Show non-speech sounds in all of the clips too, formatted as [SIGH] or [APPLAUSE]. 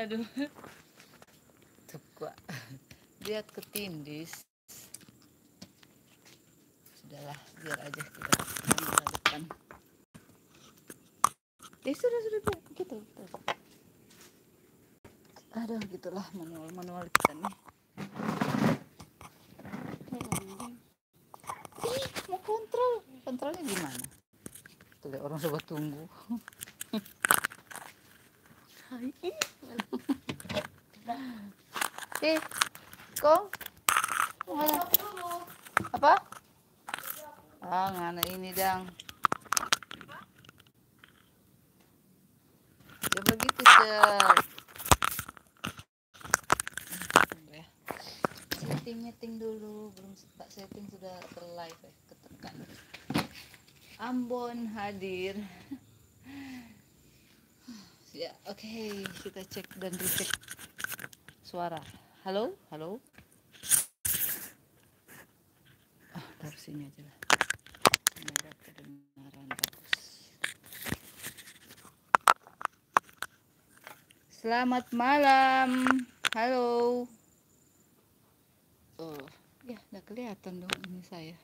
aduh tuh gua lihat ketindis sudahlah biar aja kita lanjutkan eh sudah sudah gitu, gitu. aduh gitulah manual manual kita nih Ih, mau kontrol kontrolnya gimana tuh orang coba tunggu [LAUGHS] Oke, [LAUGHS] eh, kong. Apa? Ah, ngana ini dang. Ya begitu, Sir. Setting-setting dulu, belum tak setting sudah ke live ya, ketekan. Ambon hadir ya oke okay. kita cek dan dicek suara halo halo ah taruh sini aja lah ada kedengaran bagus selamat malam halo oh ya udah kelihatan dong ini saya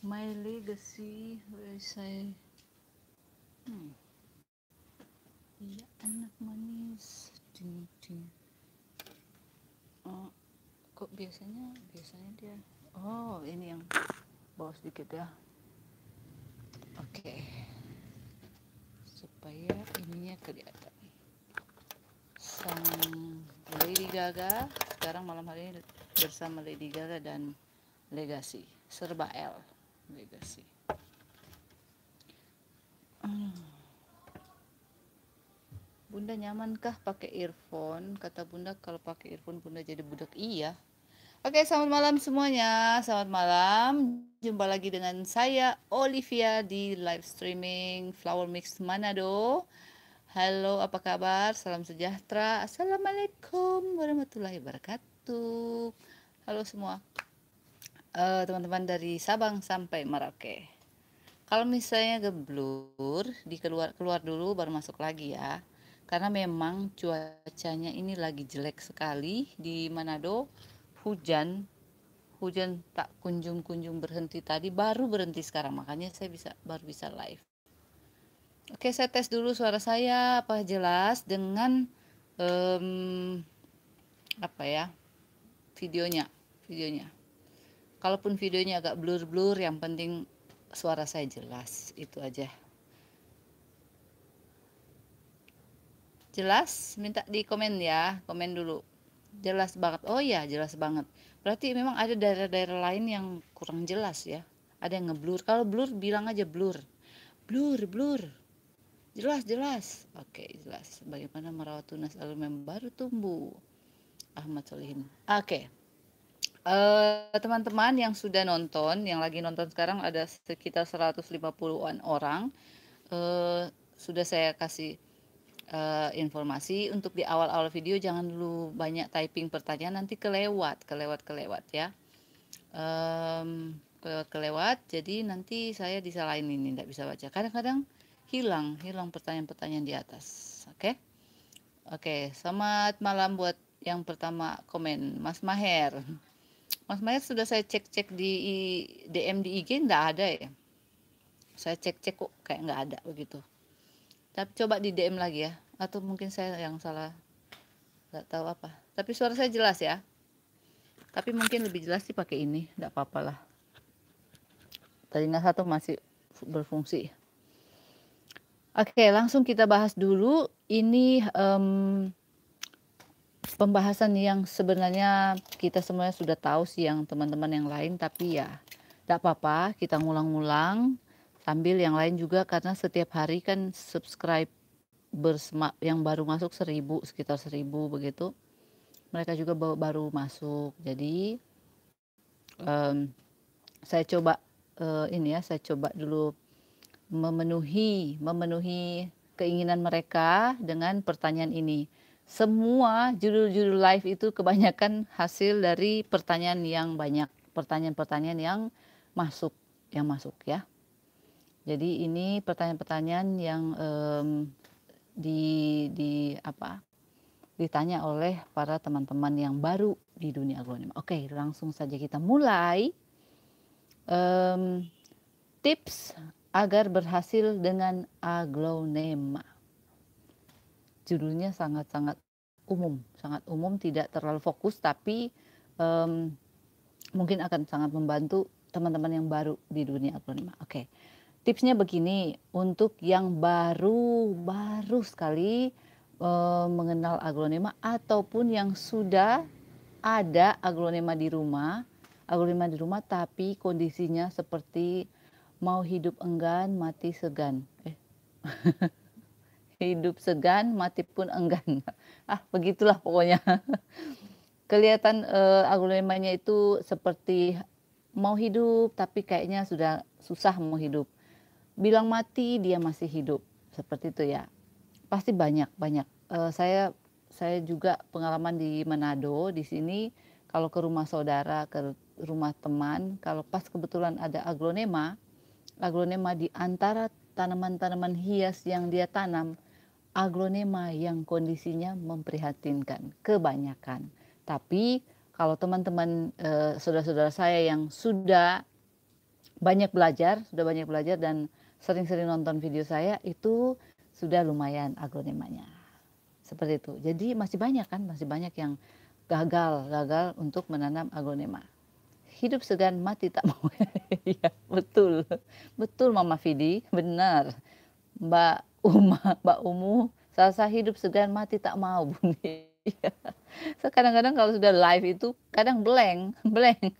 my legacy where I hmm iya anak manis ding ding oh kok biasanya biasanya dia oh ini yang bawah sedikit ya oke okay. supaya ininya kelihatan sang Lady Gaga sekarang malam hari ini bersama Lady Gaga dan Legacy serba L Legacy hmm. Bunda nyamankah pakai earphone? Kata Bunda kalau pakai earphone Bunda jadi budak. Iya. Oke, selamat malam semuanya. Selamat malam. Jumpa lagi dengan saya Olivia di live streaming Flower Mix Manado. Halo, apa kabar? Salam sejahtera. Assalamualaikum warahmatullahi wabarakatuh. Halo semua eh, teman-teman uh, dari Sabang sampai Merauke. Kalau misalnya geblur, dikeluar keluar dulu baru masuk lagi ya karena memang cuacanya ini lagi jelek sekali di Manado hujan hujan tak kunjung-kunjung berhenti tadi baru berhenti sekarang makanya saya bisa baru bisa live Oke saya tes dulu suara saya apa jelas dengan um, apa ya videonya videonya kalaupun videonya agak blur-blur yang penting suara saya jelas itu aja Jelas? Minta di komen ya, komen dulu. Jelas banget. Oh ya, jelas banget. Berarti memang ada daerah-daerah lain yang kurang jelas ya. Ada yang ngeblur. Kalau blur bilang aja blur. Blur, blur. Jelas, jelas. Oke, jelas. Bagaimana merawat tunas alur baru tumbuh? Ahmad Solihin. Oke. teman eh, teman-teman yang sudah nonton, yang lagi nonton sekarang ada sekitar 150-an orang. Uh, sudah saya kasih uh, informasi untuk di awal-awal video jangan dulu banyak typing pertanyaan nanti kelewat kelewat kelewat ya um, kelewat kelewat jadi nanti saya disalahin ini tidak bisa baca kadang-kadang hilang hilang pertanyaan-pertanyaan di atas oke okay? oke okay, selamat malam buat yang pertama komen Mas Maher Mas Maher sudah saya cek-cek di DM di IG tidak ada ya saya cek-cek kok kayak nggak ada begitu tapi coba di DM lagi ya atau mungkin saya yang salah nggak tahu apa tapi suara saya jelas ya tapi mungkin lebih jelas sih pakai ini nggak apa-apa lah telinga satu masih berfungsi oke langsung kita bahas dulu ini um, pembahasan yang sebenarnya kita semuanya sudah tahu sih yang teman-teman yang lain tapi ya tidak apa-apa kita ngulang-ngulang sambil yang lain juga karena setiap hari kan subscribe bersemak yang baru masuk seribu sekitar seribu begitu mereka juga baru masuk jadi um, saya coba uh, ini ya saya coba dulu memenuhi memenuhi keinginan mereka dengan pertanyaan ini semua judul-judul live itu kebanyakan hasil dari pertanyaan yang banyak pertanyaan-pertanyaan yang masuk yang masuk ya jadi ini pertanyaan-pertanyaan yang um, di, di apa ditanya oleh para teman-teman yang baru di dunia agronomi. Oke, langsung saja kita mulai um, tips agar berhasil dengan aglonema. Judulnya sangat-sangat umum, sangat umum, tidak terlalu fokus, tapi um, mungkin akan sangat membantu teman-teman yang baru di dunia aglonema. Oke, okay tipsnya begini untuk yang baru baru sekali e, mengenal aglonema ataupun yang sudah ada aglonema di rumah aglonema di rumah tapi kondisinya seperti mau hidup enggan mati segan eh. [LAUGHS] hidup segan mati pun enggan [LAUGHS] ah begitulah pokoknya [LAUGHS] kelihatan e, aglonemanya itu seperti mau hidup tapi kayaknya sudah susah mau hidup bilang mati dia masih hidup seperti itu ya pasti banyak banyak uh, saya saya juga pengalaman di Manado di sini kalau ke rumah saudara ke rumah teman kalau pas kebetulan ada aglonema aglonema di antara tanaman-tanaman hias yang dia tanam aglonema yang kondisinya memprihatinkan kebanyakan tapi kalau teman-teman eh, saudara-saudara saya yang sudah banyak belajar sudah banyak belajar dan sering-sering nonton video saya itu sudah lumayan aglonemanya seperti itu jadi masih banyak kan masih banyak yang gagal gagal untuk menanam aglonema hidup segan mati tak mau [LAUGHS] ya betul betul Mama Fidi benar Mbak Uma Mbak Umu Salsa hidup segan mati tak mau Bunda. Ya. kadang-kadang kalau sudah live itu kadang blank, [LAUGHS] blank.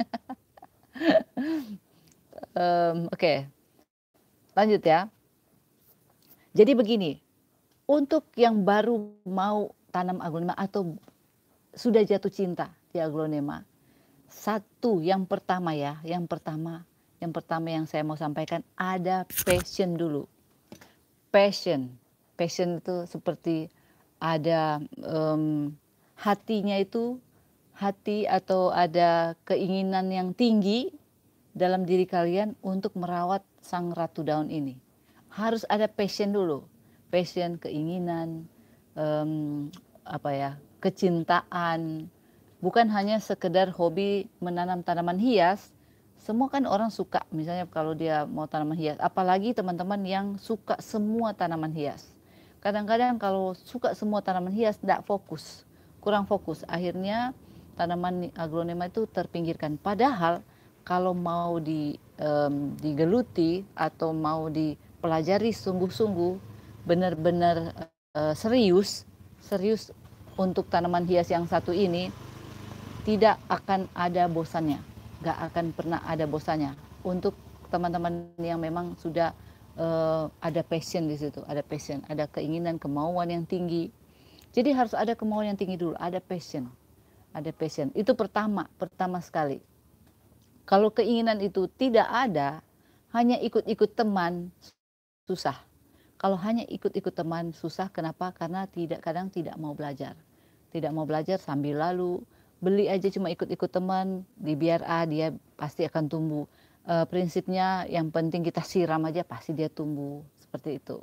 um, [LAUGHS] Oke, okay. Lanjut ya. Jadi begini, untuk yang baru mau tanam aglonema atau sudah jatuh cinta di aglonema, satu yang pertama ya, yang pertama, yang pertama yang saya mau sampaikan ada passion dulu. Passion, passion itu seperti ada um, hatinya itu hati atau ada keinginan yang tinggi dalam diri kalian untuk merawat sang ratu daun ini. Harus ada passion dulu, passion, keinginan, um, apa ya, kecintaan. Bukan hanya sekedar hobi menanam tanaman hias. Semua kan orang suka, misalnya kalau dia mau tanaman hias. Apalagi teman-teman yang suka semua tanaman hias. Kadang-kadang kalau suka semua tanaman hias, tidak fokus, kurang fokus. Akhirnya tanaman aglonema itu terpinggirkan. Padahal kalau mau di, um, digeluti atau mau dipelajari sungguh-sungguh, benar-benar uh, serius, serius untuk tanaman hias yang satu ini, tidak akan ada bosannya, nggak akan pernah ada bosannya. Untuk teman-teman yang memang sudah uh, ada passion di situ, ada passion, ada keinginan, kemauan yang tinggi. Jadi harus ada kemauan yang tinggi dulu, ada passion, ada passion. Itu pertama, pertama sekali kalau keinginan itu tidak ada, hanya ikut-ikut teman susah. Kalau hanya ikut-ikut teman susah, kenapa? Karena tidak kadang tidak mau belajar. Tidak mau belajar sambil lalu beli aja cuma ikut-ikut teman di A dia pasti akan tumbuh. E, prinsipnya yang penting kita siram aja pasti dia tumbuh seperti itu.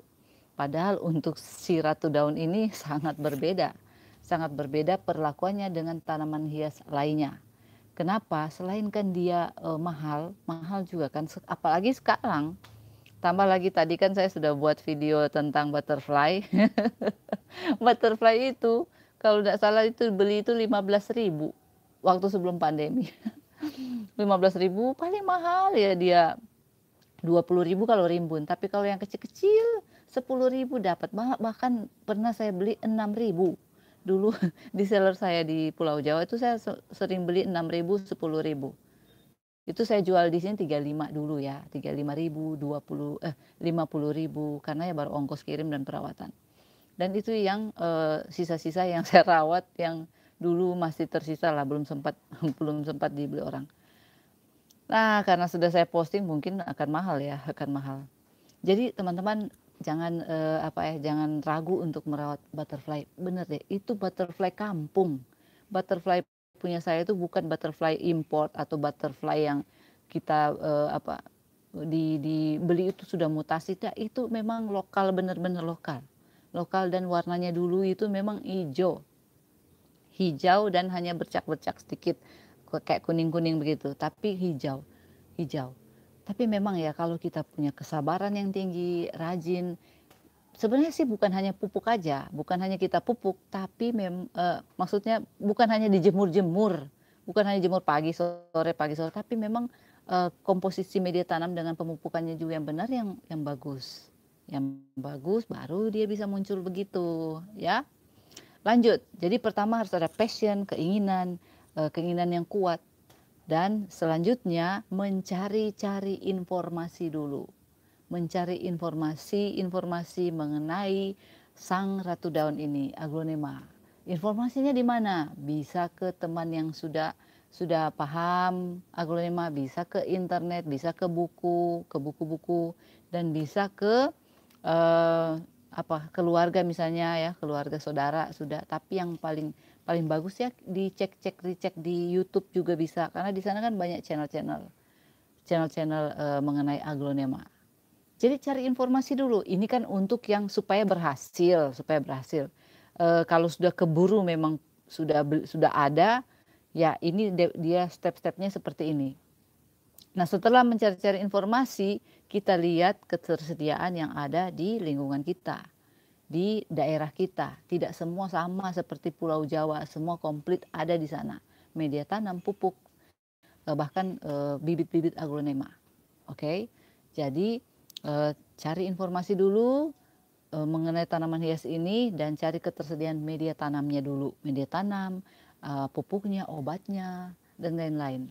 Padahal untuk si ratu daun ini sangat berbeda, sangat berbeda perlakuannya dengan tanaman hias lainnya. Kenapa? Selain kan dia e, mahal, mahal juga kan. Apalagi sekarang. Tambah lagi tadi kan saya sudah buat video tentang butterfly. [LAUGHS] butterfly itu kalau tidak salah itu beli itu ribu waktu sebelum pandemi. [LAUGHS] ribu paling mahal ya dia ribu kalau rimbun, tapi kalau yang kecil-kecil ribu dapat. Bahkan pernah saya beli ribu dulu [LAUGHS] di seller saya di Pulau Jawa itu saya sering beli 6.000, 10.000. Itu saya jual di sini 35 dulu ya, 35.000, 20 eh 50.000 karena ya baru ongkos kirim dan perawatan. Dan itu yang eh, sisa-sisa eh, sisa -sisa yang [LAUGHS] saya rawat yang dulu masih tersisa lah belum sempat [LAUGHS] belum sempat dibeli orang. Nah, karena sudah saya posting mungkin akan mahal ya, akan mahal. Jadi teman-teman jangan uh, apa ya jangan ragu untuk merawat butterfly bener deh itu butterfly kampung butterfly punya saya itu bukan butterfly import atau butterfly yang kita uh, apa di dibeli itu sudah mutasi ya itu memang lokal bener-bener lokal lokal dan warnanya dulu itu memang hijau hijau dan hanya bercak-bercak sedikit kayak kuning-kuning begitu tapi hijau hijau tapi memang ya kalau kita punya kesabaran yang tinggi, rajin, sebenarnya sih bukan hanya pupuk aja, bukan hanya kita pupuk, tapi mem, e, maksudnya bukan hanya dijemur-jemur, bukan hanya jemur pagi sore pagi sore, tapi memang e, komposisi media tanam dengan pemupukannya juga yang benar yang yang bagus, yang bagus baru dia bisa muncul begitu, ya. Lanjut, jadi pertama harus ada passion, keinginan, e, keinginan yang kuat. Dan selanjutnya mencari-cari informasi dulu. Mencari informasi-informasi mengenai sang ratu daun ini, aglonema. Informasinya di mana? Bisa ke teman yang sudah sudah paham aglonema bisa ke internet, bisa ke buku, ke buku-buku dan bisa ke eh, apa keluarga misalnya ya, keluarga saudara sudah. Tapi yang paling paling bagus ya dicek-cek dicek di YouTube juga bisa karena di sana kan banyak channel-channel channel-channel e, mengenai aglonema. Ya, Jadi cari informasi dulu. Ini kan untuk yang supaya berhasil, supaya berhasil. E, kalau sudah keburu memang sudah sudah ada, ya ini dia step-stepnya seperti ini. Nah setelah mencari-cari informasi, kita lihat ketersediaan yang ada di lingkungan kita di daerah kita. Tidak semua sama seperti Pulau Jawa, semua komplit ada di sana. Media tanam, pupuk, eh, bahkan eh, bibit-bibit aglonema. Oke, jadi eh, cari informasi dulu mengenai tanaman hias ini dan cari ketersediaan media tanamnya dulu, media tanam, pupuknya, obatnya, dan lain-lain.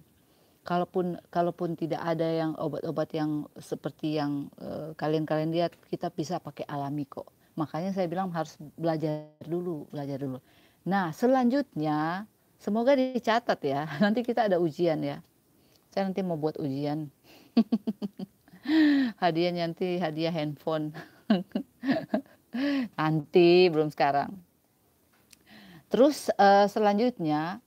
Kalaupun kalaupun tidak ada yang obat-obat yang seperti yang kalian-kalian lihat, kita bisa pakai alami kok Makanya saya bilang harus belajar dulu, belajar dulu. Nah, selanjutnya semoga dicatat ya. [LAUGHS] Nanti kita ada ujian ya. Saya nanti mau buat ujian. [LAUGHS] hadiah nanti hadiah handphone. [LAUGHS] nanti belum sekarang. Terus eh, selanjutnya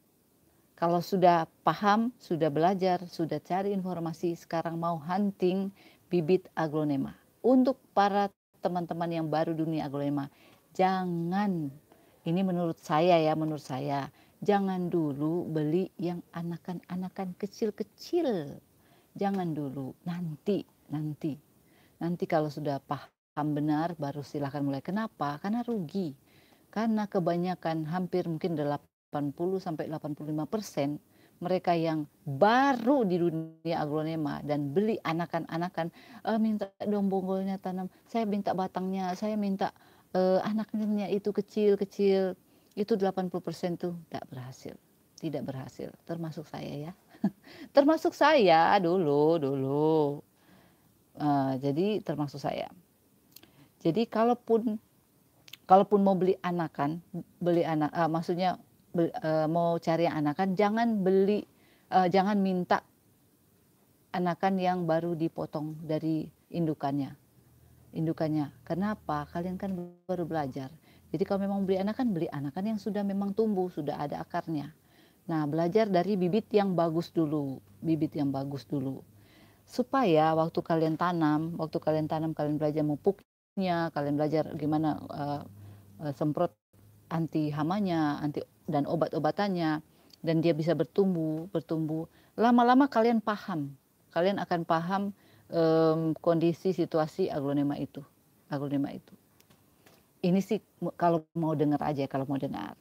kalau sudah paham, sudah belajar, sudah cari informasi, sekarang mau hunting bibit aglonema untuk para teman-teman yang baru dunia aglonema, jangan ini menurut saya ya, menurut saya jangan dulu beli yang anakan-anakan kecil-kecil. Jangan dulu, nanti, nanti. Nanti kalau sudah paham benar baru silahkan mulai. Kenapa? Karena rugi. Karena kebanyakan hampir mungkin 80 sampai 85 persen mereka yang baru di dunia agronema dan beli anakan-anakan e, minta dong bonggolnya tanam saya minta batangnya saya minta e, anaknya itu kecil-kecil itu 80% tuh tidak berhasil tidak berhasil termasuk saya ya [LAUGHS] termasuk saya dulu dulu e, jadi termasuk saya jadi kalaupun kalaupun mau beli anakan beli anak uh, maksudnya Eh, mau cari anakan jangan beli eh, jangan minta anakan yang baru dipotong dari indukannya. Indukannya. Kenapa? Kalian kan baru belajar. Jadi kalau memang beli anakan, beli anakan yang sudah memang tumbuh, sudah ada akarnya. Nah, belajar dari bibit yang bagus dulu, bibit yang bagus dulu. Supaya waktu kalian tanam, waktu kalian tanam kalian belajar pupuknya kalian belajar gimana uh, semprot anti hamanya, anti dan obat-obatannya dan dia bisa bertumbuh, bertumbuh. Lama-lama kalian paham. Kalian akan paham um, kondisi situasi aglonema itu, aglonema itu. Ini sih kalau mau dengar aja kalau mau dengar.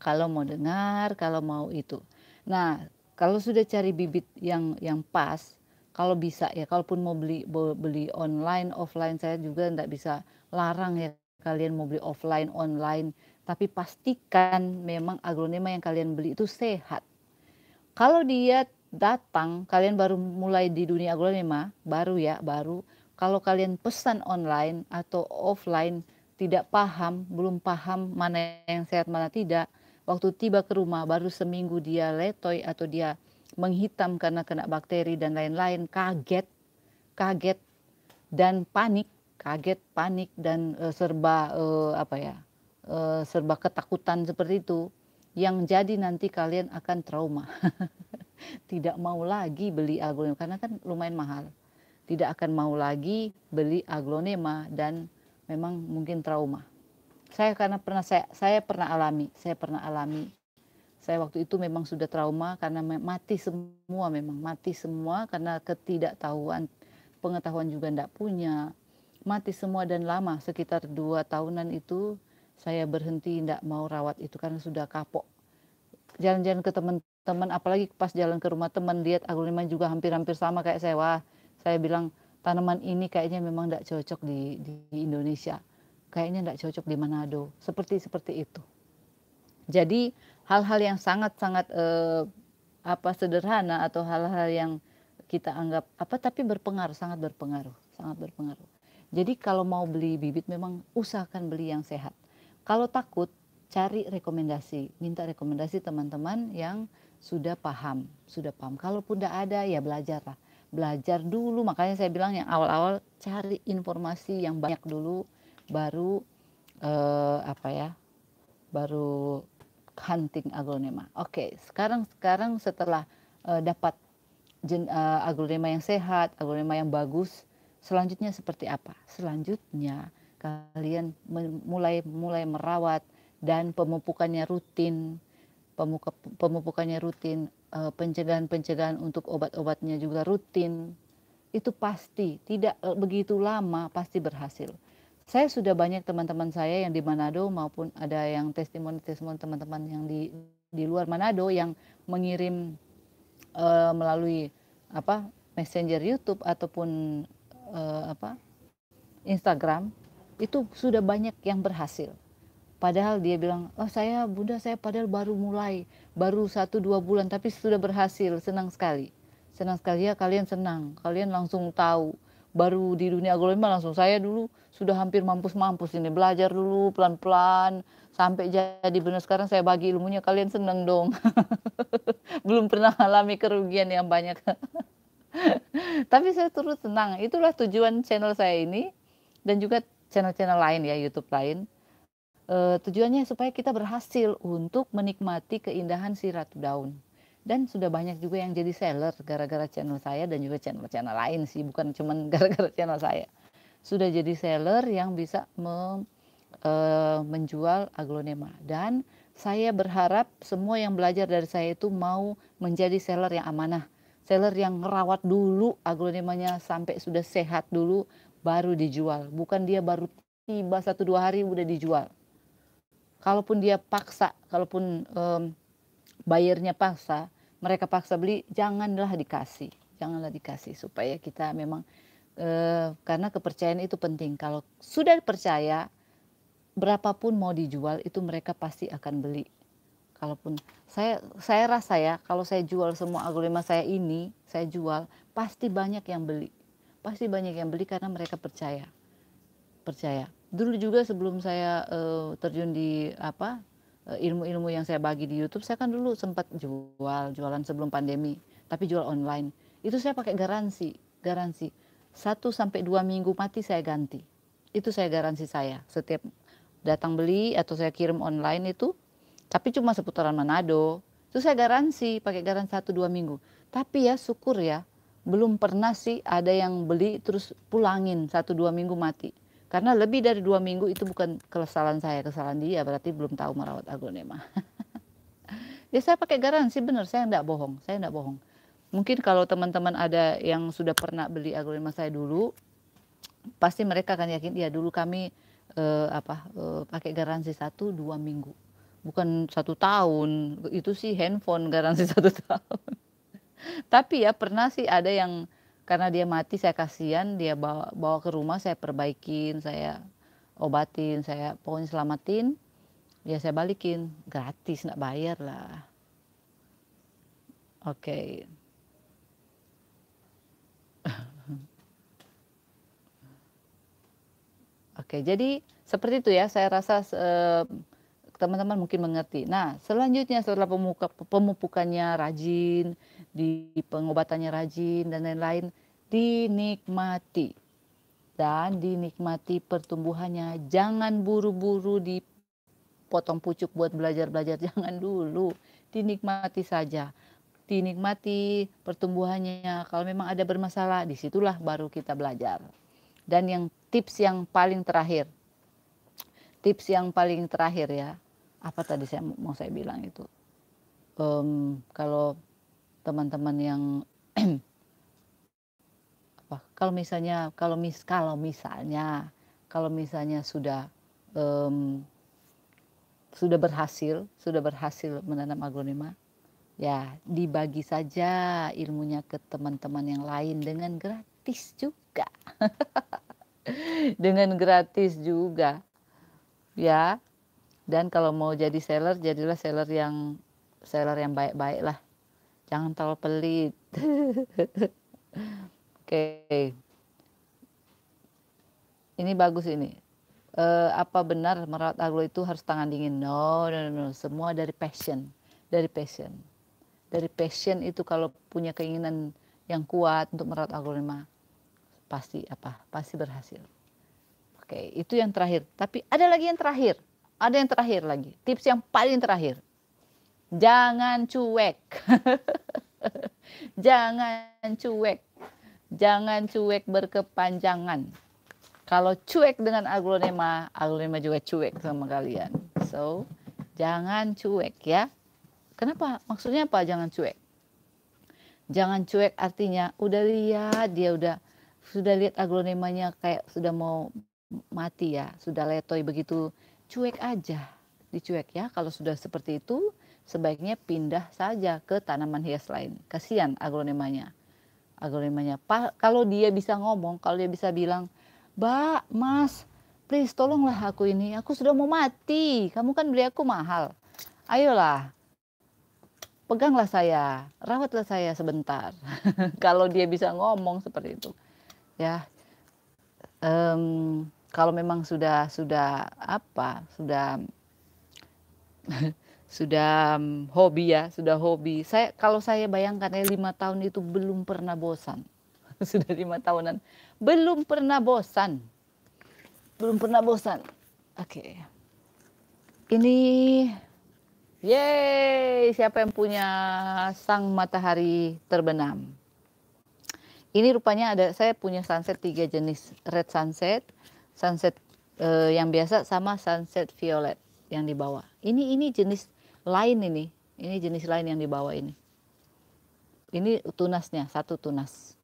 Kalau mau dengar, kalau mau itu. Nah, kalau sudah cari bibit yang yang pas, kalau bisa ya kalaupun mau beli beli online offline saya juga tidak bisa larang ya kalian mau beli offline, online, tapi pastikan memang aglonema yang kalian beli itu sehat. Kalau dia datang, kalian baru mulai di dunia aglonema, baru ya, baru. Kalau kalian pesan online atau offline, tidak paham, belum paham mana yang sehat, mana tidak, waktu tiba ke rumah baru seminggu dia letoy atau dia menghitam karena kena bakteri dan lain-lain, kaget, kaget, dan panik, kaget, panik dan e, serba e, apa ya? E, serba ketakutan seperti itu yang jadi nanti kalian akan trauma. [LAUGHS] Tidak mau lagi beli aglonema karena kan lumayan mahal. Tidak akan mau lagi beli aglonema dan memang mungkin trauma. Saya karena pernah saya, saya pernah alami, saya pernah alami. Saya waktu itu memang sudah trauma karena mati semua memang mati semua karena ketidaktahuan, pengetahuan juga tidak punya mati semua dan lama sekitar dua tahunan itu saya berhenti tidak mau rawat itu karena sudah kapok jalan-jalan ke teman-teman apalagi pas jalan ke rumah teman lihat aglonema juga hampir-hampir sama kayak sewa saya bilang tanaman ini kayaknya memang tidak cocok di, di Indonesia kayaknya tidak cocok di Manado seperti seperti itu jadi hal-hal yang sangat-sangat eh, apa sederhana atau hal-hal yang kita anggap apa tapi berpengaruh sangat berpengaruh sangat berpengaruh jadi kalau mau beli bibit memang usahakan beli yang sehat. Kalau takut cari rekomendasi, minta rekomendasi teman-teman yang sudah paham, sudah paham. Kalaupun tidak ada ya belajarlah. Belajar dulu, makanya saya bilang yang awal-awal cari informasi yang banyak dulu baru eh, apa ya? baru hunting aglonema. Oke, sekarang sekarang setelah eh, dapat jen, eh, aglonema yang sehat, aglonema yang bagus, Selanjutnya seperti apa? Selanjutnya kalian mulai mulai merawat dan pemupukannya rutin, pemuka, pemupukannya rutin, eh, pencegahan-pencegahan untuk obat-obatnya juga rutin. Itu pasti tidak eh, begitu lama pasti berhasil. Saya sudah banyak teman-teman saya yang di Manado maupun ada yang testimoni-testimoni teman-teman yang di di luar Manado yang mengirim uh, melalui apa Messenger YouTube ataupun uh, apa Instagram itu sudah banyak yang berhasil. Padahal dia bilang, oh saya bunda saya padahal baru mulai, baru satu dua bulan tapi sudah berhasil, senang sekali. Senang sekali ya kalian senang, kalian langsung tahu. Baru di dunia agama langsung saya dulu sudah hampir mampus-mampus ini belajar dulu pelan-pelan sampai jadi benar sekarang saya bagi ilmunya kalian senang dong. [LAUGHS] Belum pernah alami kerugian yang banyak. [LAUGHS] Tapi saya turut senang. Itulah tujuan channel saya ini dan juga channel-channel lain ya YouTube lain. E, tujuannya supaya kita berhasil untuk menikmati keindahan si ratu daun. Dan sudah banyak juga yang jadi seller gara-gara channel saya dan juga channel-channel lain sih, bukan cuma [LAUGHS] gara-gara channel saya. Sudah jadi seller yang bisa me, e, menjual aglonema dan saya berharap semua yang belajar dari saya itu mau menjadi seller yang amanah seller yang ngerawat dulu aglonemanya sampai sudah sehat dulu baru dijual. Bukan dia baru tiba satu dua hari udah dijual. Kalaupun dia paksa, kalaupun um, bayarnya paksa, mereka paksa beli, janganlah dikasih, janganlah dikasih supaya kita memang uh, karena kepercayaan itu penting. Kalau sudah percaya, berapapun mau dijual itu mereka pasti akan beli kalaupun saya saya rasa ya kalau saya jual semua aglonema saya ini saya jual pasti banyak yang beli pasti banyak yang beli karena mereka percaya percaya dulu juga sebelum saya uh, terjun di apa eh, ilmu-ilmu yang saya bagi di YouTube saya kan dulu sempat jual jualan sebelum pandemi tapi jual online itu saya pakai garansi garansi satu sampai dua minggu mati saya ganti itu saya garansi saya setiap datang beli atau saya kirim online itu tapi cuma seputaran Manado. Terus saya garansi, pakai garansi satu dua minggu. Tapi ya syukur ya, belum pernah sih ada yang beli terus pulangin satu dua minggu mati. Karena lebih dari dua minggu itu bukan kesalahan saya, kesalahan dia berarti belum tahu merawat aglonema. [LAUGHS] ya saya pakai garansi bener, saya enggak bohong, saya enggak bohong. Mungkin kalau teman-teman ada yang sudah pernah beli aglonema saya dulu, pasti mereka akan yakin ya dulu kami eh, apa eh, pakai garansi satu dua minggu bukan satu tahun itu sih handphone garansi [LAUGHS] satu tahun tapi ya pernah sih ada yang karena dia mati saya kasihan dia bawa bawa ke rumah saya perbaikin saya obatin saya pokoknya selamatin ya saya balikin gratis nak bayar lah oke okay. [LAUGHS] oke okay, jadi seperti itu ya saya rasa uh, teman-teman mungkin mengerti. Nah, selanjutnya setelah pemuka, pemupukannya rajin, di pengobatannya rajin dan lain-lain, dinikmati dan dinikmati pertumbuhannya. Jangan buru-buru dipotong pucuk buat belajar-belajar, [LAUGHS] jangan dulu. Dinikmati saja. Dinikmati pertumbuhannya. Kalau memang ada bermasalah, disitulah baru kita belajar. Dan yang tips yang paling terakhir, tips yang paling terakhir ya apa tadi saya mau saya bilang itu um, kalau teman-teman yang [CLEARS THROAT] apa kalau misalnya kalau mis kalau misalnya kalau misalnya sudah um, sudah berhasil sudah berhasil menanam aglonema ya dibagi saja ilmunya ke teman-teman yang lain dengan gratis juga [LAUGHS] dengan gratis juga ya dan kalau mau jadi seller jadilah seller yang seller yang baik-baik lah jangan terlalu pelit [LAUGHS] oke okay. ini bagus ini e, apa benar merawat aglo itu harus tangan dingin no, no no no semua dari passion dari passion dari passion itu kalau punya keinginan yang kuat untuk merawat aglonema pasti apa pasti berhasil oke okay, itu yang terakhir tapi ada lagi yang terakhir ada yang terakhir lagi. Tips yang paling terakhir. Jangan cuek. [LAUGHS] Jangan cuek. Jangan cuek berkepanjangan. Kalau cuek dengan aglonema, aglonema juga cuek sama kalian. So, jangan cuek ya. Kenapa? Maksudnya apa jangan cuek? Jangan cuek artinya udah lihat dia udah sudah lihat aglonemanya kayak sudah mau mati ya, sudah letoy begitu cuek aja, dicuek ya. Kalau sudah seperti itu, sebaiknya pindah saja ke tanaman hias lain. Kasihan aglonemanya aglonemanya kalau dia bisa ngomong, kalau dia bisa bilang, Mbak, Mas, please tolonglah aku ini, aku sudah mau mati, kamu kan beli aku mahal. Ayolah, peganglah saya, rawatlah saya sebentar. [LAUGHS] kalau dia bisa ngomong seperti itu. Ya, um, kalau memang sudah sudah apa sudah [LAUGHS] sudah mm, hobi ya sudah hobi saya kalau saya bayangkan ya lima tahun itu belum pernah bosan [LAUGHS] sudah lima tahunan belum pernah bosan belum pernah bosan oke okay. ini yay siapa yang punya sang matahari terbenam ini rupanya ada saya punya sunset tiga jenis red sunset sunset uh, yang biasa sama sunset violet yang dibawa. Ini ini jenis lain ini. Ini jenis lain yang dibawa ini. Ini tunasnya, satu tunas.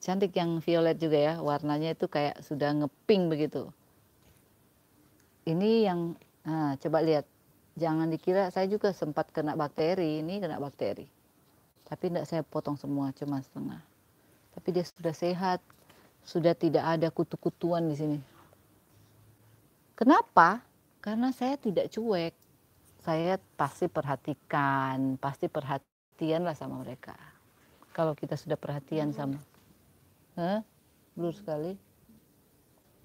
Cantik yang violet juga ya, warnanya itu kayak sudah ngeping begitu. Ini yang nah, coba lihat. Jangan dikira saya juga sempat kena bakteri, ini kena bakteri. Tapi tidak saya potong semua, cuma setengah. Tapi dia sudah sehat, sudah tidak ada kutu-kutuan di sini. Kenapa? Karena saya tidak cuek. Saya pasti perhatikan, pasti perhatian lah sama mereka. Kalau kita sudah perhatian sama. Hah? Blur sekali.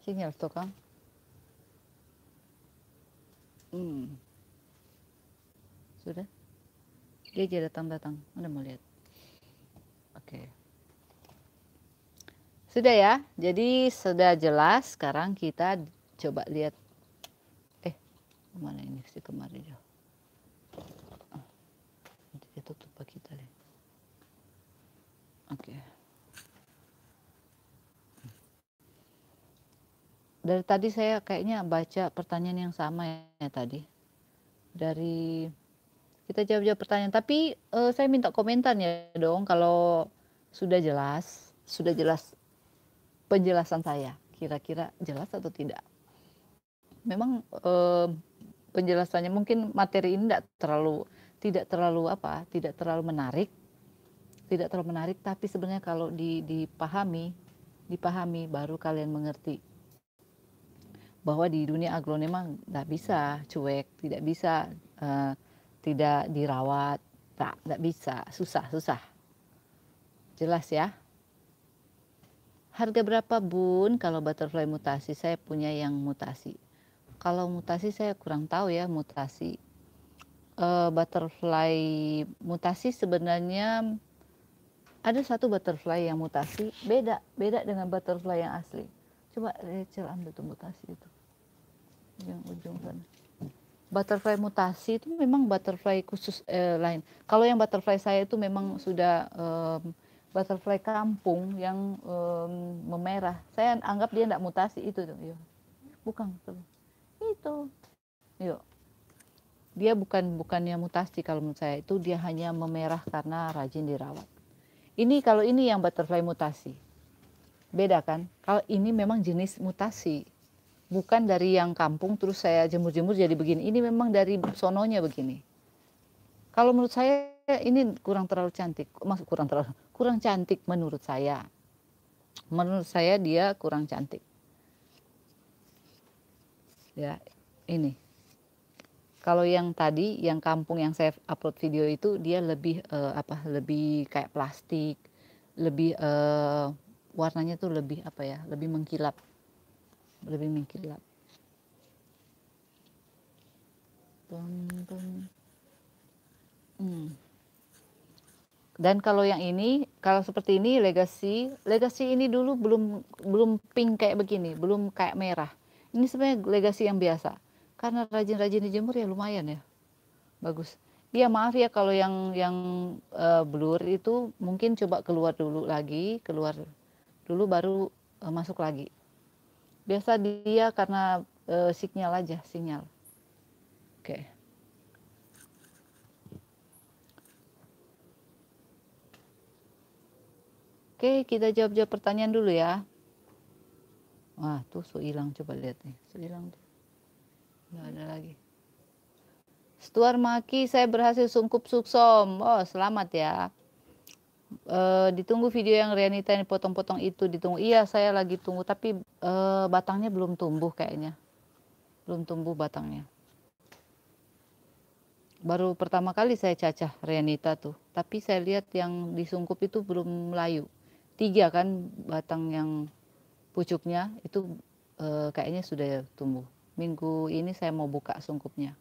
Sinyal tuh, Kang. Hmm. Sudah? Dia aja datang-datang. Anda mau lihat. Oke. Okay. Sudah ya, jadi sudah jelas. Sekarang kita coba lihat. Eh, mana ini si kemarin? ya? Ah, nanti tutup kita lihat. Oke. Dari tadi saya kayaknya baca pertanyaan yang sama ya tadi. Dari kita jawab-jawab pertanyaan. Tapi eh, saya minta komentar ya dong kalau sudah jelas, sudah jelas penjelasan saya. Kira-kira jelas atau tidak? Memang eh, penjelasannya mungkin materi ini tidak terlalu tidak terlalu apa, tidak terlalu menarik, tidak terlalu menarik. Tapi sebenarnya kalau dipahami, dipahami baru kalian mengerti bahwa di dunia aglonema nggak bisa cuek, tidak bisa eh, tidak dirawat, tak nggak bisa, susah susah. Jelas ya. Harga berapa bun kalau butterfly mutasi? Saya punya yang mutasi. Kalau mutasi saya kurang tahu ya mutasi. Uh, butterfly mutasi sebenarnya ada satu butterfly yang mutasi beda beda dengan butterfly yang asli coba Rachel eh, ambil tuh mutasi itu yang ujung sana butterfly mutasi itu memang butterfly khusus eh, lain kalau yang butterfly saya itu memang sudah eh, butterfly kampung yang um, memerah. Saya anggap dia tidak mutasi itu tuh. Iya. Bukan tuh. Itu. Yuk. Iya. Dia bukan bukannya mutasi kalau menurut saya itu dia hanya memerah karena rajin dirawat. Ini kalau ini yang butterfly mutasi. Beda kan? Kalau ini memang jenis mutasi. Bukan dari yang kampung terus saya jemur-jemur jadi begini. Ini memang dari sononya begini. Kalau menurut saya ini kurang terlalu cantik, maksud kurang terlalu kurang cantik menurut saya. Menurut saya dia kurang cantik. Ya, ini. Kalau yang tadi yang kampung yang saya upload video itu dia lebih uh, apa? lebih kayak plastik, lebih uh, warnanya tuh lebih apa ya? lebih mengkilap. Lebih mengkilap. tung, tung. Hmm. Dan kalau yang ini, kalau seperti ini legacy legacy ini dulu belum belum pink kayak begini, belum kayak merah. Ini sebenarnya legacy yang biasa. Karena rajin-rajin dijemur ya lumayan ya, bagus. Iya maaf ya kalau yang yang uh, blur itu mungkin coba keluar dulu lagi, keluar dulu baru uh, masuk lagi. Biasa dia karena uh, eh, sinyal aja, sinyal. Oke. Okay. Oke, kita jawab-jawab pertanyaan dulu ya. Wah, tuh so hilang coba lihat nih. So hilang tuh. Enggak ada lagi. Stuar Maki, saya berhasil sungkup suksom. Oh, selamat ya. E, ditunggu video yang Rianita yang potong-potong itu ditunggu. Iya, saya lagi tunggu tapi e, batangnya belum tumbuh kayaknya. Belum tumbuh batangnya. Baru pertama kali saya cacah Rianita tuh, tapi saya lihat yang disungkup itu belum layu tiga kan batang yang pucuknya itu e, kayaknya sudah tumbuh. Minggu ini saya mau buka sungkupnya.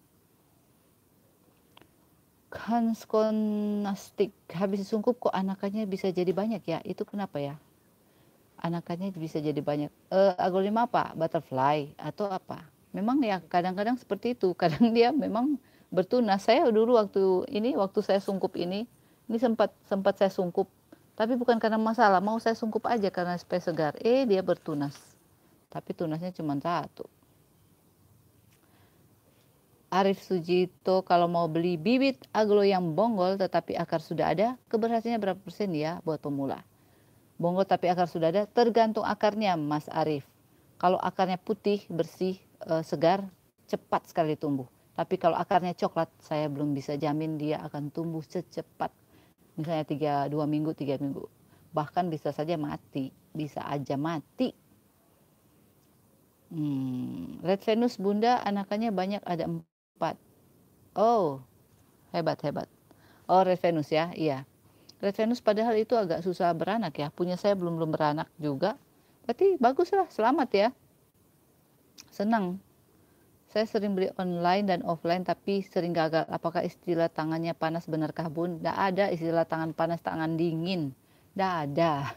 kan skonastik habis sungkup kok anakannya bisa jadi banyak ya? Itu kenapa ya? Anakannya bisa jadi banyak. E, eh, lima apa? Butterfly atau apa? Memang ya kadang-kadang seperti itu. [LAUGHS] Kadang dia memang bertunas. Saya dulu waktu ini waktu saya sungkup ini, ini sempat sempat saya sungkup tapi bukan karena masalah, mau saya sungkup aja karena supaya segar. Eh, dia bertunas. Tapi tunasnya cuma satu. Arif Sujito kalau mau beli bibit aglo yang bonggol tetapi akar sudah ada, keberhasilannya berapa persen ya buat pemula? Bonggol tapi akar sudah ada, tergantung akarnya Mas Arif. Kalau akarnya putih, bersih, eh, segar, cepat sekali tumbuh. Tapi kalau akarnya coklat, saya belum bisa jamin dia akan tumbuh secepat misalnya tiga dua minggu tiga minggu bahkan bisa saja mati bisa aja mati hmm. red venus bunda anakannya banyak ada empat oh hebat hebat oh red venus ya iya red venus padahal itu agak susah beranak ya punya saya belum belum beranak juga berarti baguslah selamat ya senang saya sering beli online dan offline tapi sering gagal. Apakah istilah tangannya panas benarkah bun? Tidak ada istilah tangan panas, tangan dingin. Tidak ada.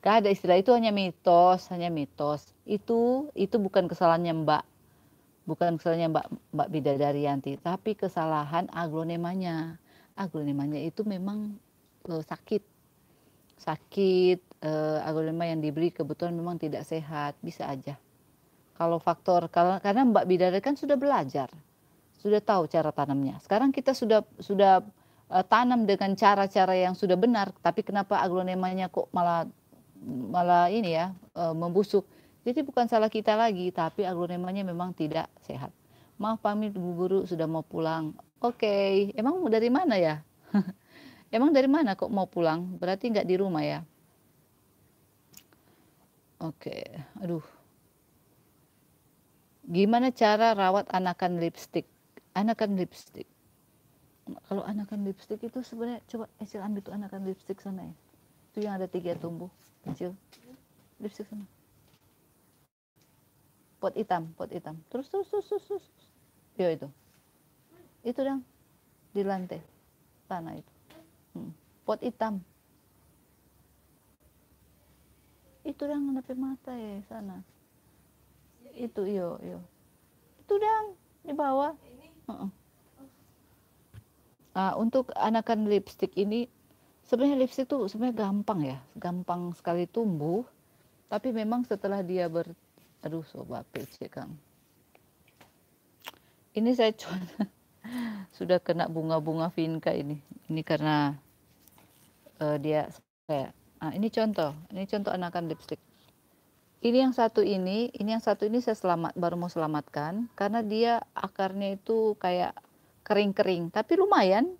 Tidak [LAUGHS] ada istilah itu hanya mitos, hanya mitos. Itu itu bukan kesalahannya Mbak. Bukan kesalahannya Mbak Mbak Bidadari Yanti, tapi kesalahan aglonemanya. Aglonemanya itu memang uh, sakit. Sakit uh, eh, aglonema yang diberi kebetulan memang tidak sehat, bisa aja kalau faktor karena, karena Mbak Bidadari kan sudah belajar, sudah tahu cara tanamnya. Sekarang kita sudah sudah uh, tanam dengan cara-cara yang sudah benar, tapi kenapa aglonemanya kok malah malah ini ya uh, membusuk? Jadi bukan salah kita lagi, tapi aglonemanya memang tidak sehat. Maaf pamit Bu Guru sudah mau pulang. Oke, okay. emang dari mana ya? [LAUGHS] emang dari mana kok mau pulang? Berarti nggak di rumah ya? Oke, okay. aduh. Gimana cara rawat anakan lipstick? Anakan lipstick. Kalau anakan lipstick itu sebenarnya coba esil ambil tuh anakan lipstick sana ya. Itu yang ada tiga tumbuh kecil. Lipstick sana. Pot hitam, pot hitam. Terus terus terus terus. terus. Yo iya, itu. Itu dong di lantai tanah itu. Hmm. Pot hitam. Itu yang menepi mata ya sana itu yo iya, yo iya. itu dang di bawah uh -uh. Uh, untuk anakan lipstick ini sebenarnya lipstick tuh sebenarnya gampang ya gampang sekali tumbuh tapi memang setelah dia ber aduh sobat PC kang ini saya [LAUGHS] cuman sudah kena bunga-bunga vinca ini ini karena uh, dia saya. ah ini contoh ini contoh anakan lipstick ini yang satu ini, ini yang satu ini saya selamat baru mau selamatkan karena dia akarnya itu kayak kering-kering, tapi lumayan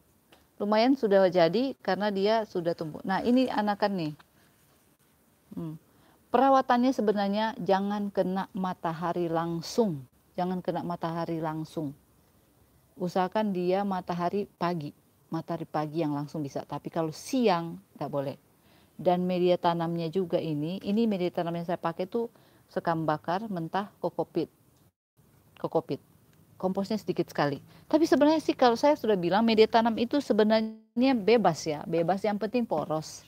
lumayan sudah jadi karena dia sudah tumbuh. Nah, ini anakan nih. Hmm. Perawatannya sebenarnya jangan kena matahari langsung. Jangan kena matahari langsung. Usahakan dia matahari pagi. Matahari pagi yang langsung bisa. Tapi kalau siang, tidak boleh dan media tanamnya juga ini ini media tanam yang saya pakai tuh sekam bakar mentah kokopit kokopit komposnya sedikit sekali tapi sebenarnya sih kalau saya sudah bilang media tanam itu sebenarnya bebas ya bebas yang penting poros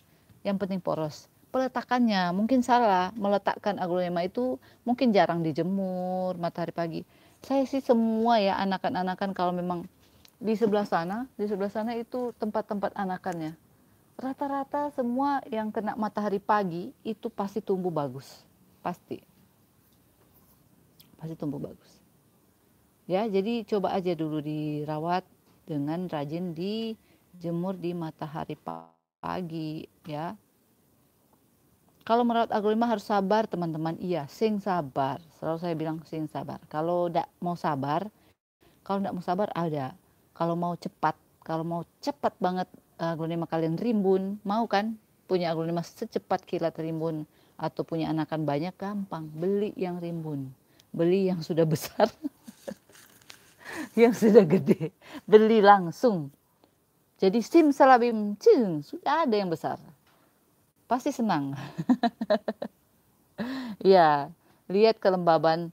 yang penting poros peletakannya mungkin salah meletakkan aglonema itu mungkin jarang dijemur matahari pagi saya sih semua ya anakan-anakan kalau memang di sebelah sana di sebelah sana itu tempat-tempat anakannya rata-rata semua yang kena matahari pagi itu pasti tumbuh bagus. Pasti. Pasti tumbuh bagus. Ya, jadi coba aja dulu dirawat dengan rajin dijemur di matahari pagi ya. Kalau merawat aglonema harus sabar teman-teman. Iya, sing sabar. Selalu saya bilang sing sabar. Kalau tidak mau sabar, kalau tidak mau sabar ada. Kalau mau cepat, kalau mau cepat banget Aglonema kalian rimbun, mau kan punya aglonema secepat kilat rimbun atau punya anakan banyak gampang, beli yang rimbun, beli yang sudah besar, [LAUGHS] yang sudah gede, beli langsung. Jadi sim salabim cing sudah ada yang besar, pasti senang. [LAUGHS] ya, lihat kelembaban